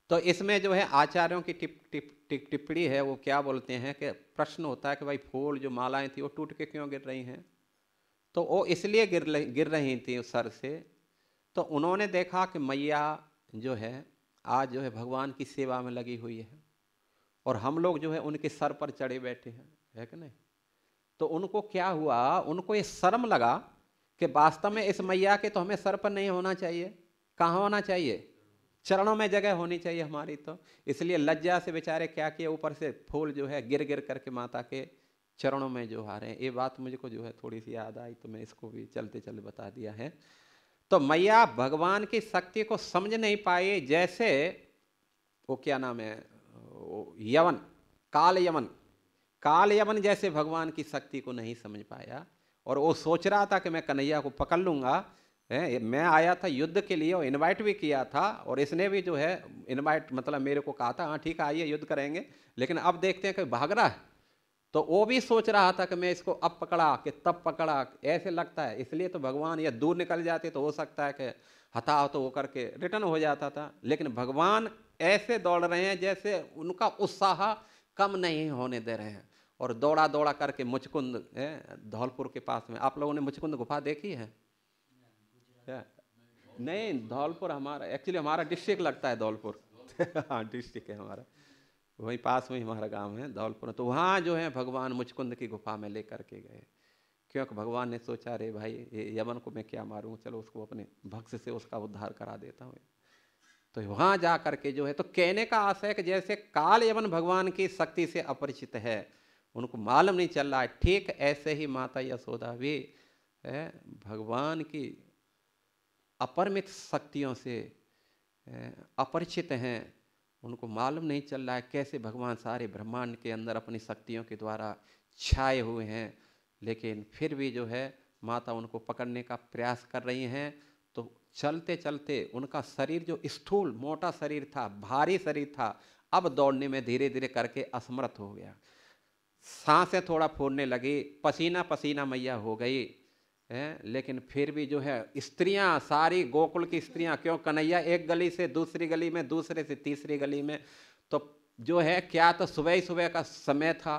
तो इसमें जो है आचार्यों की टिप टिप टिप टिप्पणी है वो क्या बोलते हैं कि प्रश्न होता है कि भाई फूल जो मालाएं थी वो टूट के क्यों गिर रही हैं तो वो इसलिए गिर गिर रही थी उस सर से तो उन्होंने देखा कि मैया जो है आज जो है भगवान की सेवा में लगी हुई है और हम लोग जो है उनके सर पर चढ़े बैठे हैं है कि नहीं तो उनको क्या हुआ उनको ये शर्म लगा कि वास्तव में इस मैया के तो हमें सर पर नहीं होना चाहिए कहाँ होना चाहिए चरणों में जगह होनी चाहिए हमारी तो इसलिए लज्जा से बेचारे क्या किए ऊपर से फूल जो है गिर गिर करके माता के चरणों में जो हारे हैं ये बात मुझको जो है थोड़ी सी याद आई तो मैं इसको भी चलते चलते बता दिया है तो मैया भगवान की शक्ति को समझ नहीं पाई जैसे वो क्या नाम है यवन काल यवन काल यवन जैसे भगवान की शक्ति को नहीं समझ पाया और वो सोच रहा था कि मैं कन्हैया को पकड़ लूँगा मैं आया था युद्ध के लिए और इनवाइट भी किया था और इसने भी जो है इनवाइट मतलब मेरे को कहा था हाँ ठीक है आइए युद्ध करेंगे लेकिन अब देखते हैं कि भाग रहा है तो वो भी सोच रहा था कि मैं इसको अब पकड़ा कि तब पकड़ा ऐसे लगता है इसलिए तो भगवान या दूर निकल जाते तो हो सकता है कि हताहत तो होकर के रिटर्न हो जाता था लेकिन भगवान ऐसे दौड़ रहे हैं जैसे उनका उत्साह कम नहीं होने दे रहे हैं और दौड़ा दौड़ा करके मुचकुंद धौलपुर के पास में आप लोगों ने मुचकुंद गुफा देखी है नहीं धौलपुर हमारा एक्चुअली हमारा डिस्ट्रिक्ट लगता है धौलपुर हाँ डिस्ट्रिक्ट है हमारा वहीं पास में ही हमारा गांव है धौलपुर तो वहाँ जो है भगवान मुचकुंद की गुफा में लेकर के गए क्योंकि भगवान ने सोचा रे भाई ये यमन को मैं क्या मारूँ चलो उसको अपने भक्स से उसका उद्धार करा देता हूँ तो वहाँ जा कर के जो है तो कहने का आशय है कि जैसे काल यमन भगवान की शक्ति से अपरिचित है उनको मालूम नहीं चल रहा है ठीक ऐसे ही माता यशोदा भी है भगवान की अपरमित शक्तियों से अपरिचित हैं उनको मालूम नहीं चल रहा है कैसे भगवान सारे ब्रह्मांड के अंदर अपनी शक्तियों के द्वारा छाए हुए हैं लेकिन फिर भी जो है माता उनको पकड़ने का प्रयास कर रही हैं तो चलते चलते उनका शरीर जो स्थूल मोटा शरीर था भारी शरीर था अब दौड़ने में धीरे धीरे करके असमर्थ हो गया सांसें थोड़ा फोड़ने लगी पसीना पसीना मैया हो गई है लेकिन फिर भी जो है स्त्रियां सारी गोकुल की स्त्रियां क्यों कन्हैया एक गली से दूसरी गली में दूसरे से तीसरी गली में तो जो है क्या तो सुबह ही सुबह का समय था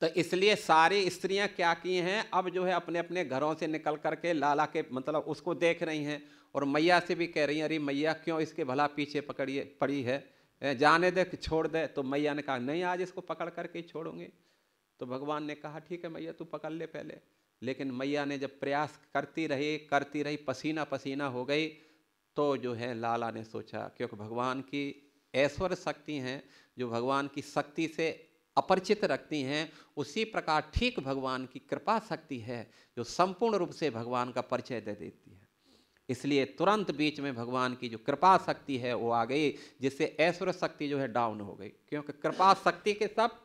तो इसलिए सारी स्त्रियां क्या की हैं अब जो है अपने अपने घरों से निकल करके लाला के मतलब उसको देख रही हैं और मैया से भी कह रही हैं अरे मैया क्यों इसके भला पीछे पकड़िए पड़ी है जाने दे छोड़ दे तो मैया ने कहा नहीं आज इसको पकड़ करके ही तो भगवान ने कहा ठीक है मैया तू पकड़ ले पहले लेकिन मैया ने जब प्रयास करती रही करती रही पसीना पसीना हो गई तो जो है लाला ने सोचा क्योंकि भगवान की ऐश्वर्य शक्ति हैं जो भगवान की शक्ति से अपरिचित रखती हैं उसी प्रकार ठीक भगवान की कृपा शक्ति है जो संपूर्ण रूप से भगवान का परिचय दे देती है इसलिए तुरंत बीच में भगवान की जो कृपा शक्ति है वो आ गई जिससे ऐश्वर्य शक्ति जो है डाउन हो गई क्योंकि कृपा शक्ति के सब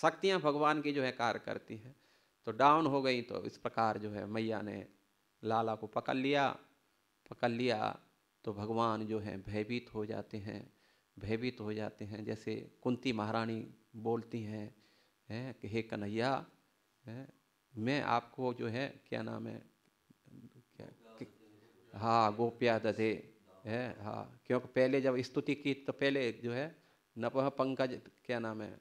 शक्तियाँ भगवान की जो है कार्य करती हैं तो डाउन हो गई तो इस प्रकार जो है मैया ने लाला को पकड़ लिया पकड़ लिया तो भगवान जो है भयभीत हो जाते हैं भयभीत हो जाते हैं जैसे कुंती महारानी बोलती हैं है, कि हे कन्हैया मैं आपको जो है क्या नाम है क्या हाँ गोप्या दधे है हाँ क्योंकि पहले जब स्तुति की तो पहले जो है नपह पंकज क्या नाम है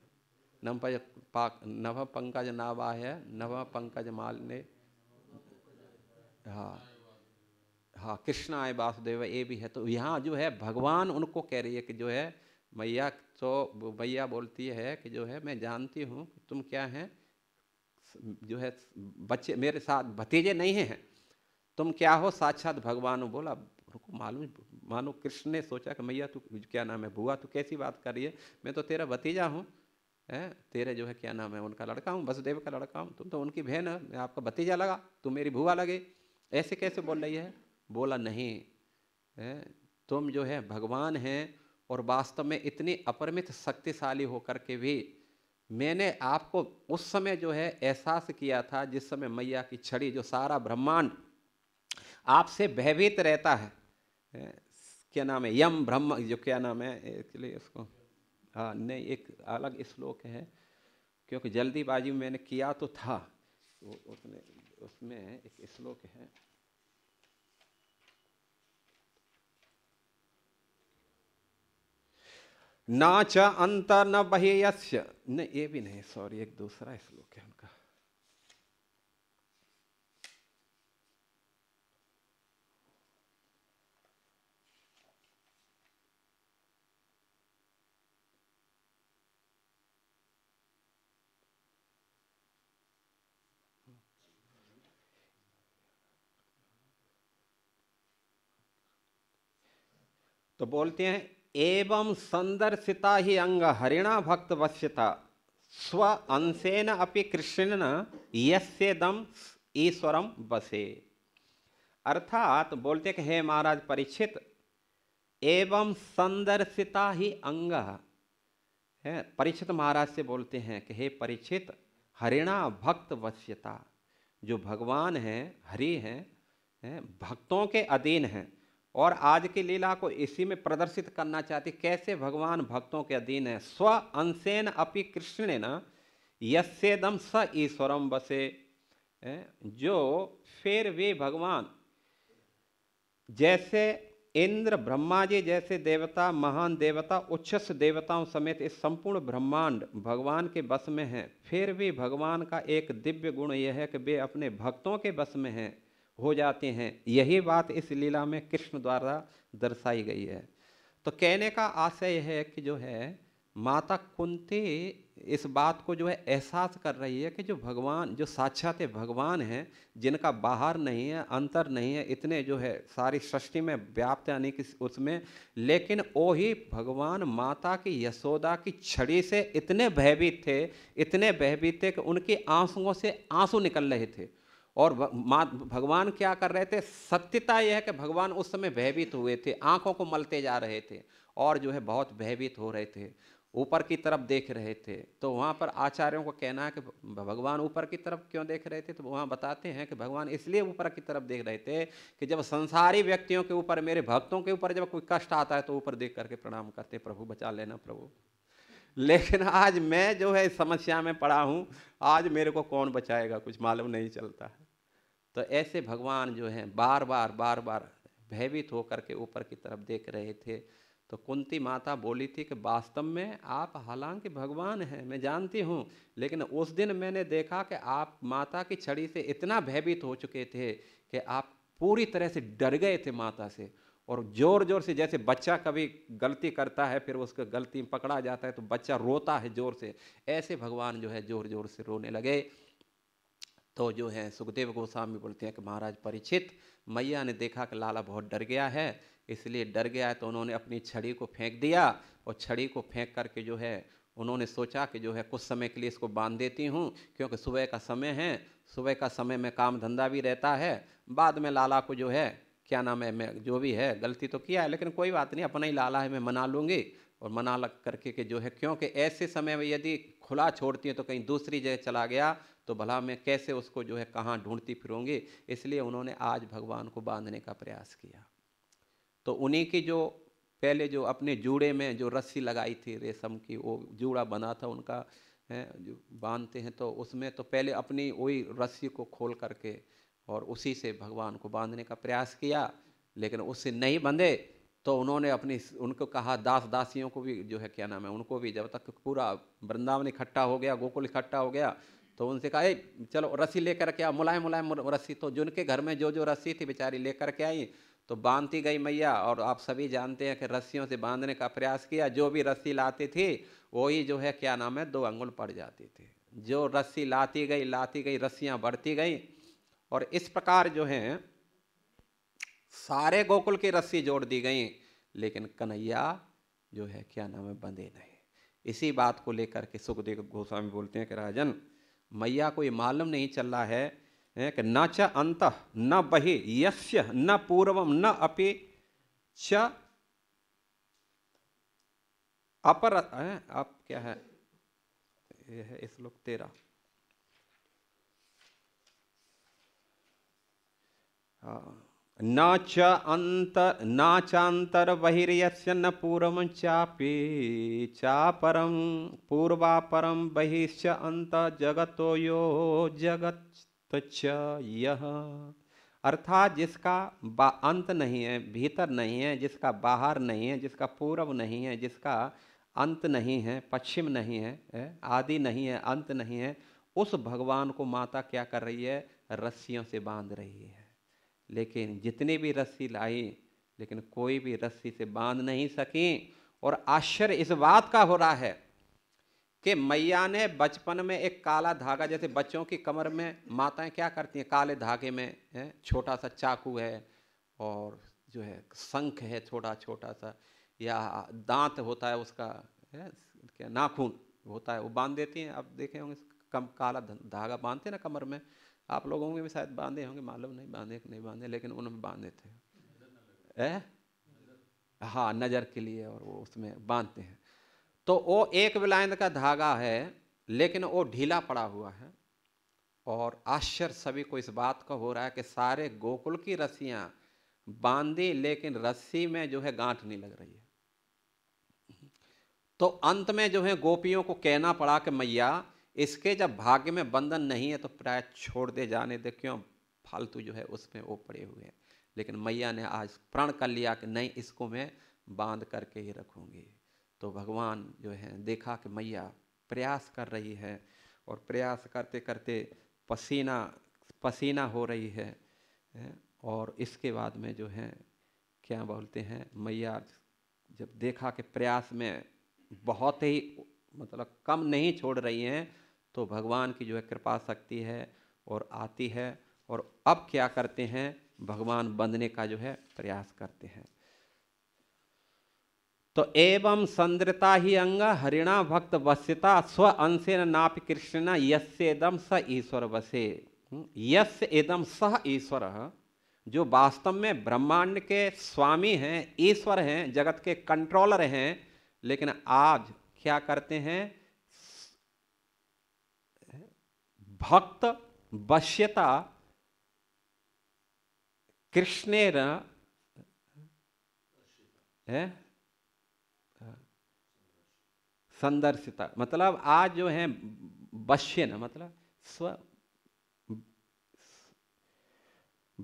नवपज पाक नव पंकज नावा है नव पंकज माल ने हाँ हाँ कृष्ण आय वासुदेव ये भी है तो यहाँ जो है भगवान उनको कह रही है कि जो है मैया तो मैया बोलती है कि जो है मैं जानती हूँ तुम क्या हैं जो है बच्चे मेरे साथ भतीजे नहीं हैं तुम क्या हो साक्षात भगवान हो बोला उनको मालूम मानो कृष्ण ने सोचा कि मैया तू क्या नाम है बुआ तू कैसी बात कर रही है मैं तो तेरा भतीजा हूँ है तेरे जो है क्या नाम है उनका लड़का हूँ वसुदेव का लड़का हूँ तुम तो उनकी बहन है मैं आपका भतीजा लगा तुम मेरी भूआ लगे ऐसे कैसे बोल रही है बोला नहीं है तुम जो है भगवान हैं और वास्तव में इतनी अपरिमित शक्तिशाली होकर के भी मैंने आपको उस समय जो है एहसास किया था जिस समय मैया की छड़ी जो सारा ब्रह्मांड आपसे भयभीत रहता है क्या नाम है यम ब्रह्म जो क्या नाम है इसके लिए उसको हाँ नहीं एक अलग श्लोक है क्योंकि जल्दीबाजी में मैंने किया तो था वो उसने उसमें एक श्लोक है ना च अंतर न यश नहीं ये भी नहीं सॉरी एक दूसरा श्लोक है तो बोलते हैं एवं संदर्शिता ही अंग हरिणा भक्त वश्यता स्व अंशेन अपनी कृष्ण यस्यदम ईश्वरम बसे अर्थात तो बोलते हैं कि हे महाराज परीक्षित एवं संदर्शिता ही अंग है परीक्षित महाराज से बोलते हैं कि हे परीक्षित हरिणा भक्त वश्यता जो भगवान हैं हरि हैं भक्तों के अधीन हैं और आज की लीला को इसी में प्रदर्शित करना चाहती कैसे भगवान भक्तों के अधीन है स्व अंशेन अपि कृष्ण न यस्येदम स ईश्वरम बसे जो फिर वे भगवान जैसे इंद्र ब्रह्मा जी जैसे देवता महान देवता उच्छस देवताओं समेत इस संपूर्ण ब्रह्मांड भगवान के बस में हैं फिर भी भगवान का एक दिव्य गुण यह है कि वे अपने भक्तों के बस में हैं हो जाते हैं यही बात इस लीला में कृष्ण द्वारा दर्शाई गई है तो कहने का आशय है कि जो है माता कुंती इस बात को जो है एहसास कर रही है कि जो भगवान जो साक्षात भगवान हैं जिनका बाहर नहीं है अंतर नहीं है इतने जो है सारी सृष्टि में व्याप्त यानी कि उसमें लेकिन वो ही भगवान माता की यशोदा की छड़ी से इतने भयभीत थे इतने भयभीत थे कि उनके आंसुओं से आंसू निकल रहे थे और भगवान क्या कर रहे थे सत्यता यह है कि भगवान उस समय भयभीत हुए थे आंखों को मलते जा रहे थे और जो है बहुत भयभीत हो रहे थे ऊपर की तरफ देख रहे थे तो वहाँ पर आचार्यों को कहना है कि भगवान ऊपर की तरफ क्यों देख रहे थे तो वहाँ बताते हैं कि भगवान इसलिए ऊपर की तरफ देख रहे थे कि जब संसारी व्यक्तियों के ऊपर मेरे भक्तों के ऊपर जब कोई कष्ट आता है तो ऊपर देख करके प्रणाम करते प्रभु बचा लेना प्रभु लेकिन आज मैं जो है इस समस्या में पड़ा हूँ आज मेरे को कौन बचाएगा कुछ मालूम नहीं चलता है तो ऐसे भगवान जो हैं बार बार बार बार भयभीत होकर के ऊपर की तरफ देख रहे थे तो कुंती माता बोली थी कि वास्तव में आप हालांकि भगवान हैं मैं जानती हूँ लेकिन उस दिन मैंने देखा कि आप माता की छड़ी से इतना भयभीत हो चुके थे कि आप पूरी तरह से डर गए थे माता से और ज़ोर ज़ोर से जैसे बच्चा कभी गलती करता है फिर उसको गलती में पकड़ा जाता है तो बच्चा रोता है ज़ोर से ऐसे भगवान जो है ज़ोर ज़ोर से रोने लगे तो जो है सुखदेव गोस्वामी बोलते हैं कि महाराज परिचित मैया ने देखा कि लाला बहुत डर गया है इसलिए डर गया है तो उन्होंने अपनी छड़ी को फेंक दिया और छड़ी को फेंक करके जो है उन्होंने सोचा कि जो है कुछ समय के लिए इसको बांध देती हूँ क्योंकि सुबह का समय है सुबह का समय में काम धंधा भी रहता है बाद में लाला को जो है क्या नाम है मैं जो भी है गलती तो किया है लेकिन कोई बात नहीं अपना ही लाला है मैं मना लूँगी और मना लग करके कि जो है क्योंकि ऐसे समय में यदि खुला छोड़ती हैं तो कहीं दूसरी जगह चला गया तो भला मैं कैसे उसको जो है कहाँ ढूंढती फिरूंगी इसलिए उन्होंने आज भगवान को बांधने का प्रयास किया तो उन्हीं की जो पहले जो अपने जूड़े में जो रस्सी लगाई थी रेशम की वो जूड़ा बना था उनका है जो बांधते हैं तो उसमें तो पहले अपनी वही रस्सी को खोल करके और उसी से भगवान को बांधने का प्रयास किया लेकिन उससे नहीं बंधे तो उन्होंने अपनी उनको कहा दास दासियों को भी जो है क्या नाम है उनको भी जब तक पूरा वृंदावन इकट्ठा हो गया गोकुल इकट्ठा हो गया तो उनसे कहा चलो रस्सी लेकर के आओ मुलायम मुलायम रस्सी तो जिनके घर में जो जो रस्सी थी बेचारी लेकर के आई तो बांधती गई मैया और आप सभी जानते हैं कि रस्सियों से बांधने का प्रयास किया जो भी रस्सी लाती थी वही जो है क्या नाम है दो अंगुल पड़ जाती थी जो रस्सी लाती गई लाती गई रस्सियाँ बढ़ती गई और इस प्रकार जो है सारे गोकुल की रस्सी जोड़ दी गई लेकिन कन्हैया जो है क्या नाम है बंधे नहीं इसी बात को लेकर के सुखदेव गोस्वामी बोलते हैं कि राजन मैया को ये मालूम नहीं चल रहा है, कि न च अंत न बहि यश्य न पूर्वम न अपि च अपर आप क्या है ये है इस लोग तेरा हाँ न च अंत न चांतर बहिर्यश न पूर्व चापि चापरम पूर्वापरम बहिश्च अंत जगत यो जगत यह अर्थात जिसका अंत नहीं है भीतर नहीं है जिसका बाहर नहीं है जिसका पूर्व नहीं है जिसका अंत नहीं है पश्चिम नहीं है आदि नहीं है अंत नहीं है उस भगवान को माता क्या कर रही है रस्सियों से बांध रही है लेकिन जितनी भी रस्सी लाई लेकिन कोई भी रस्सी से बांध नहीं सकी और आश्चर्य इस बात का हो रहा है कि मैया ने बचपन में एक काला धागा जैसे बच्चों की कमर में माताएं क्या करती हैं काले धागे में है छोटा सा चाकू है और जो है शंख है छोटा छोटा सा या दांत होता है उसका है क्या नाखून होता है वो बांध देती हैं अब देखे होंगे कम काला धागा बांधते ना कमर में आप लोगों के भी शायद बांधे होंगे मालूम नहीं बांधे कि नहीं बांधे लेकिन उन्होंने बांधे थे है हाँ नज़र के लिए और वो उसमें बांधते हैं तो वो एक विलायन का धागा है लेकिन वो ढीला पड़ा हुआ है और आश्चर्य सभी को इस बात का हो रहा है कि सारे गोकुल की रस्सियाँ बांधी लेकिन रस्सी में जो है गांठ नहीं लग रही है तो अंत में जो है गोपियों को कहना पड़ा कि मैया इसके जब भाग्य में बंधन नहीं है तो प्राय छोड़ दे जाने दे क्यों फालतू जो है उसमें वो पड़े हुए हैं लेकिन मैया ने आज प्रण कर लिया कि नहीं इसको मैं बांध करके ही रखूँगी तो भगवान जो है देखा कि मैया प्रयास कर रही है और प्रयास करते करते पसीना पसीना हो रही है और इसके बाद में जो है क्या बोलते हैं मैया जब देखा कि प्रयास में बहुत ही मतलब कम नहीं छोड़ रही हैं तो भगवान की जो है कृपा शक्ति है और आती है और अब क्या करते हैं भगवान बंधने का जो है प्रयास करते हैं तो एवं संद्रता ही अंग हरिणा भक्त वस्यता स्व अंशे नाप कृष्ण यस्य स ईश्वर वसे हम्म, यस्य एदम सह ईश्वर जो वास्तव में ब्रह्मांड के स्वामी हैं ईश्वर हैं जगत के कंट्रोलर हैं लेकिन आज क्या करते हैं भक्त पश्यत कृष्णेन संदर्शिता मतलब आज जो है बश्यन मतलब स्व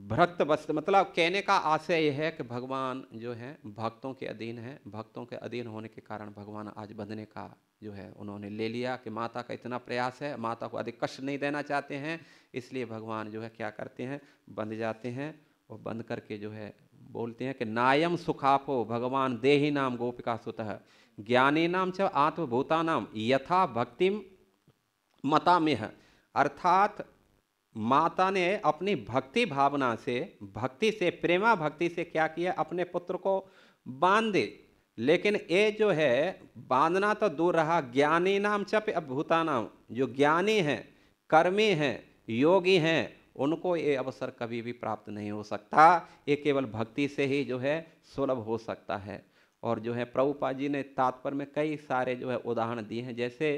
भक्त वस्त्र मतलब कहने का आशय यह है कि भगवान जो है भक्तों के अधीन है भक्तों के अधीन होने के कारण भगवान आज बंधने का जो है उन्होंने ले लिया कि माता का इतना प्रयास है माता को अधिक कष्ट नहीं देना चाहते हैं इसलिए भगवान जो है क्या करते हैं बंध जाते हैं और बंध करके जो है बोलते हैं कि नायम सुखापो भगवान देही नाम गोपिका सुतः ज्ञानी नाम च आत्मभूता नाम यथा भक्तिम मता में अर्थात माता ने अपनी भक्ति भावना से भक्ति से प्रेमा भक्ति से क्या किया अपने पुत्र को बांध दे लेकिन ये जो है बांधना तो दूर रहा ज्ञानी नाम चप अभूता नाम जो ज्ञानी हैं कर्मी हैं योगी हैं उनको ये अवसर कभी भी प्राप्त नहीं हो सकता ये केवल भक्ति से ही जो है सुलभ हो सकता है और जो है प्रभुपा जी ने तात्पर्य में कई सारे जो है उदाहरण दिए हैं जैसे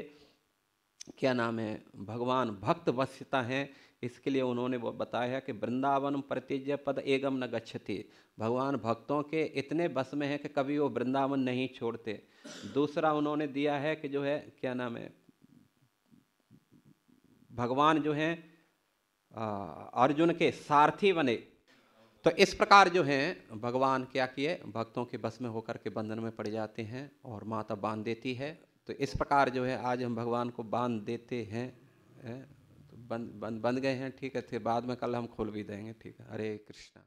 क्या नाम है भगवान भक्त वश्यता हैं इसके लिए उन्होंने वो बताया कि वृंदावन प्रतिज्ञ पद एगम न गच्छती भगवान भक्तों के इतने बस में है कि कभी वो वृंदावन नहीं छोड़ते दूसरा उन्होंने दिया है कि जो है क्या नाम है भगवान जो हैं अर्जुन के सारथी बने तो इस प्रकार जो हैं भगवान क्या किए भक्तों के बस में होकर के बंधन में पड़ जाते हैं और माता बांध देती है तो इस प्रकार जो है आज हम भगवान को बांध देते हैं, हैं बंद बंद बंद गए हैं ठीक है फिर बाद में कल हम खोल भी देंगे ठीक है हरे कृष्णा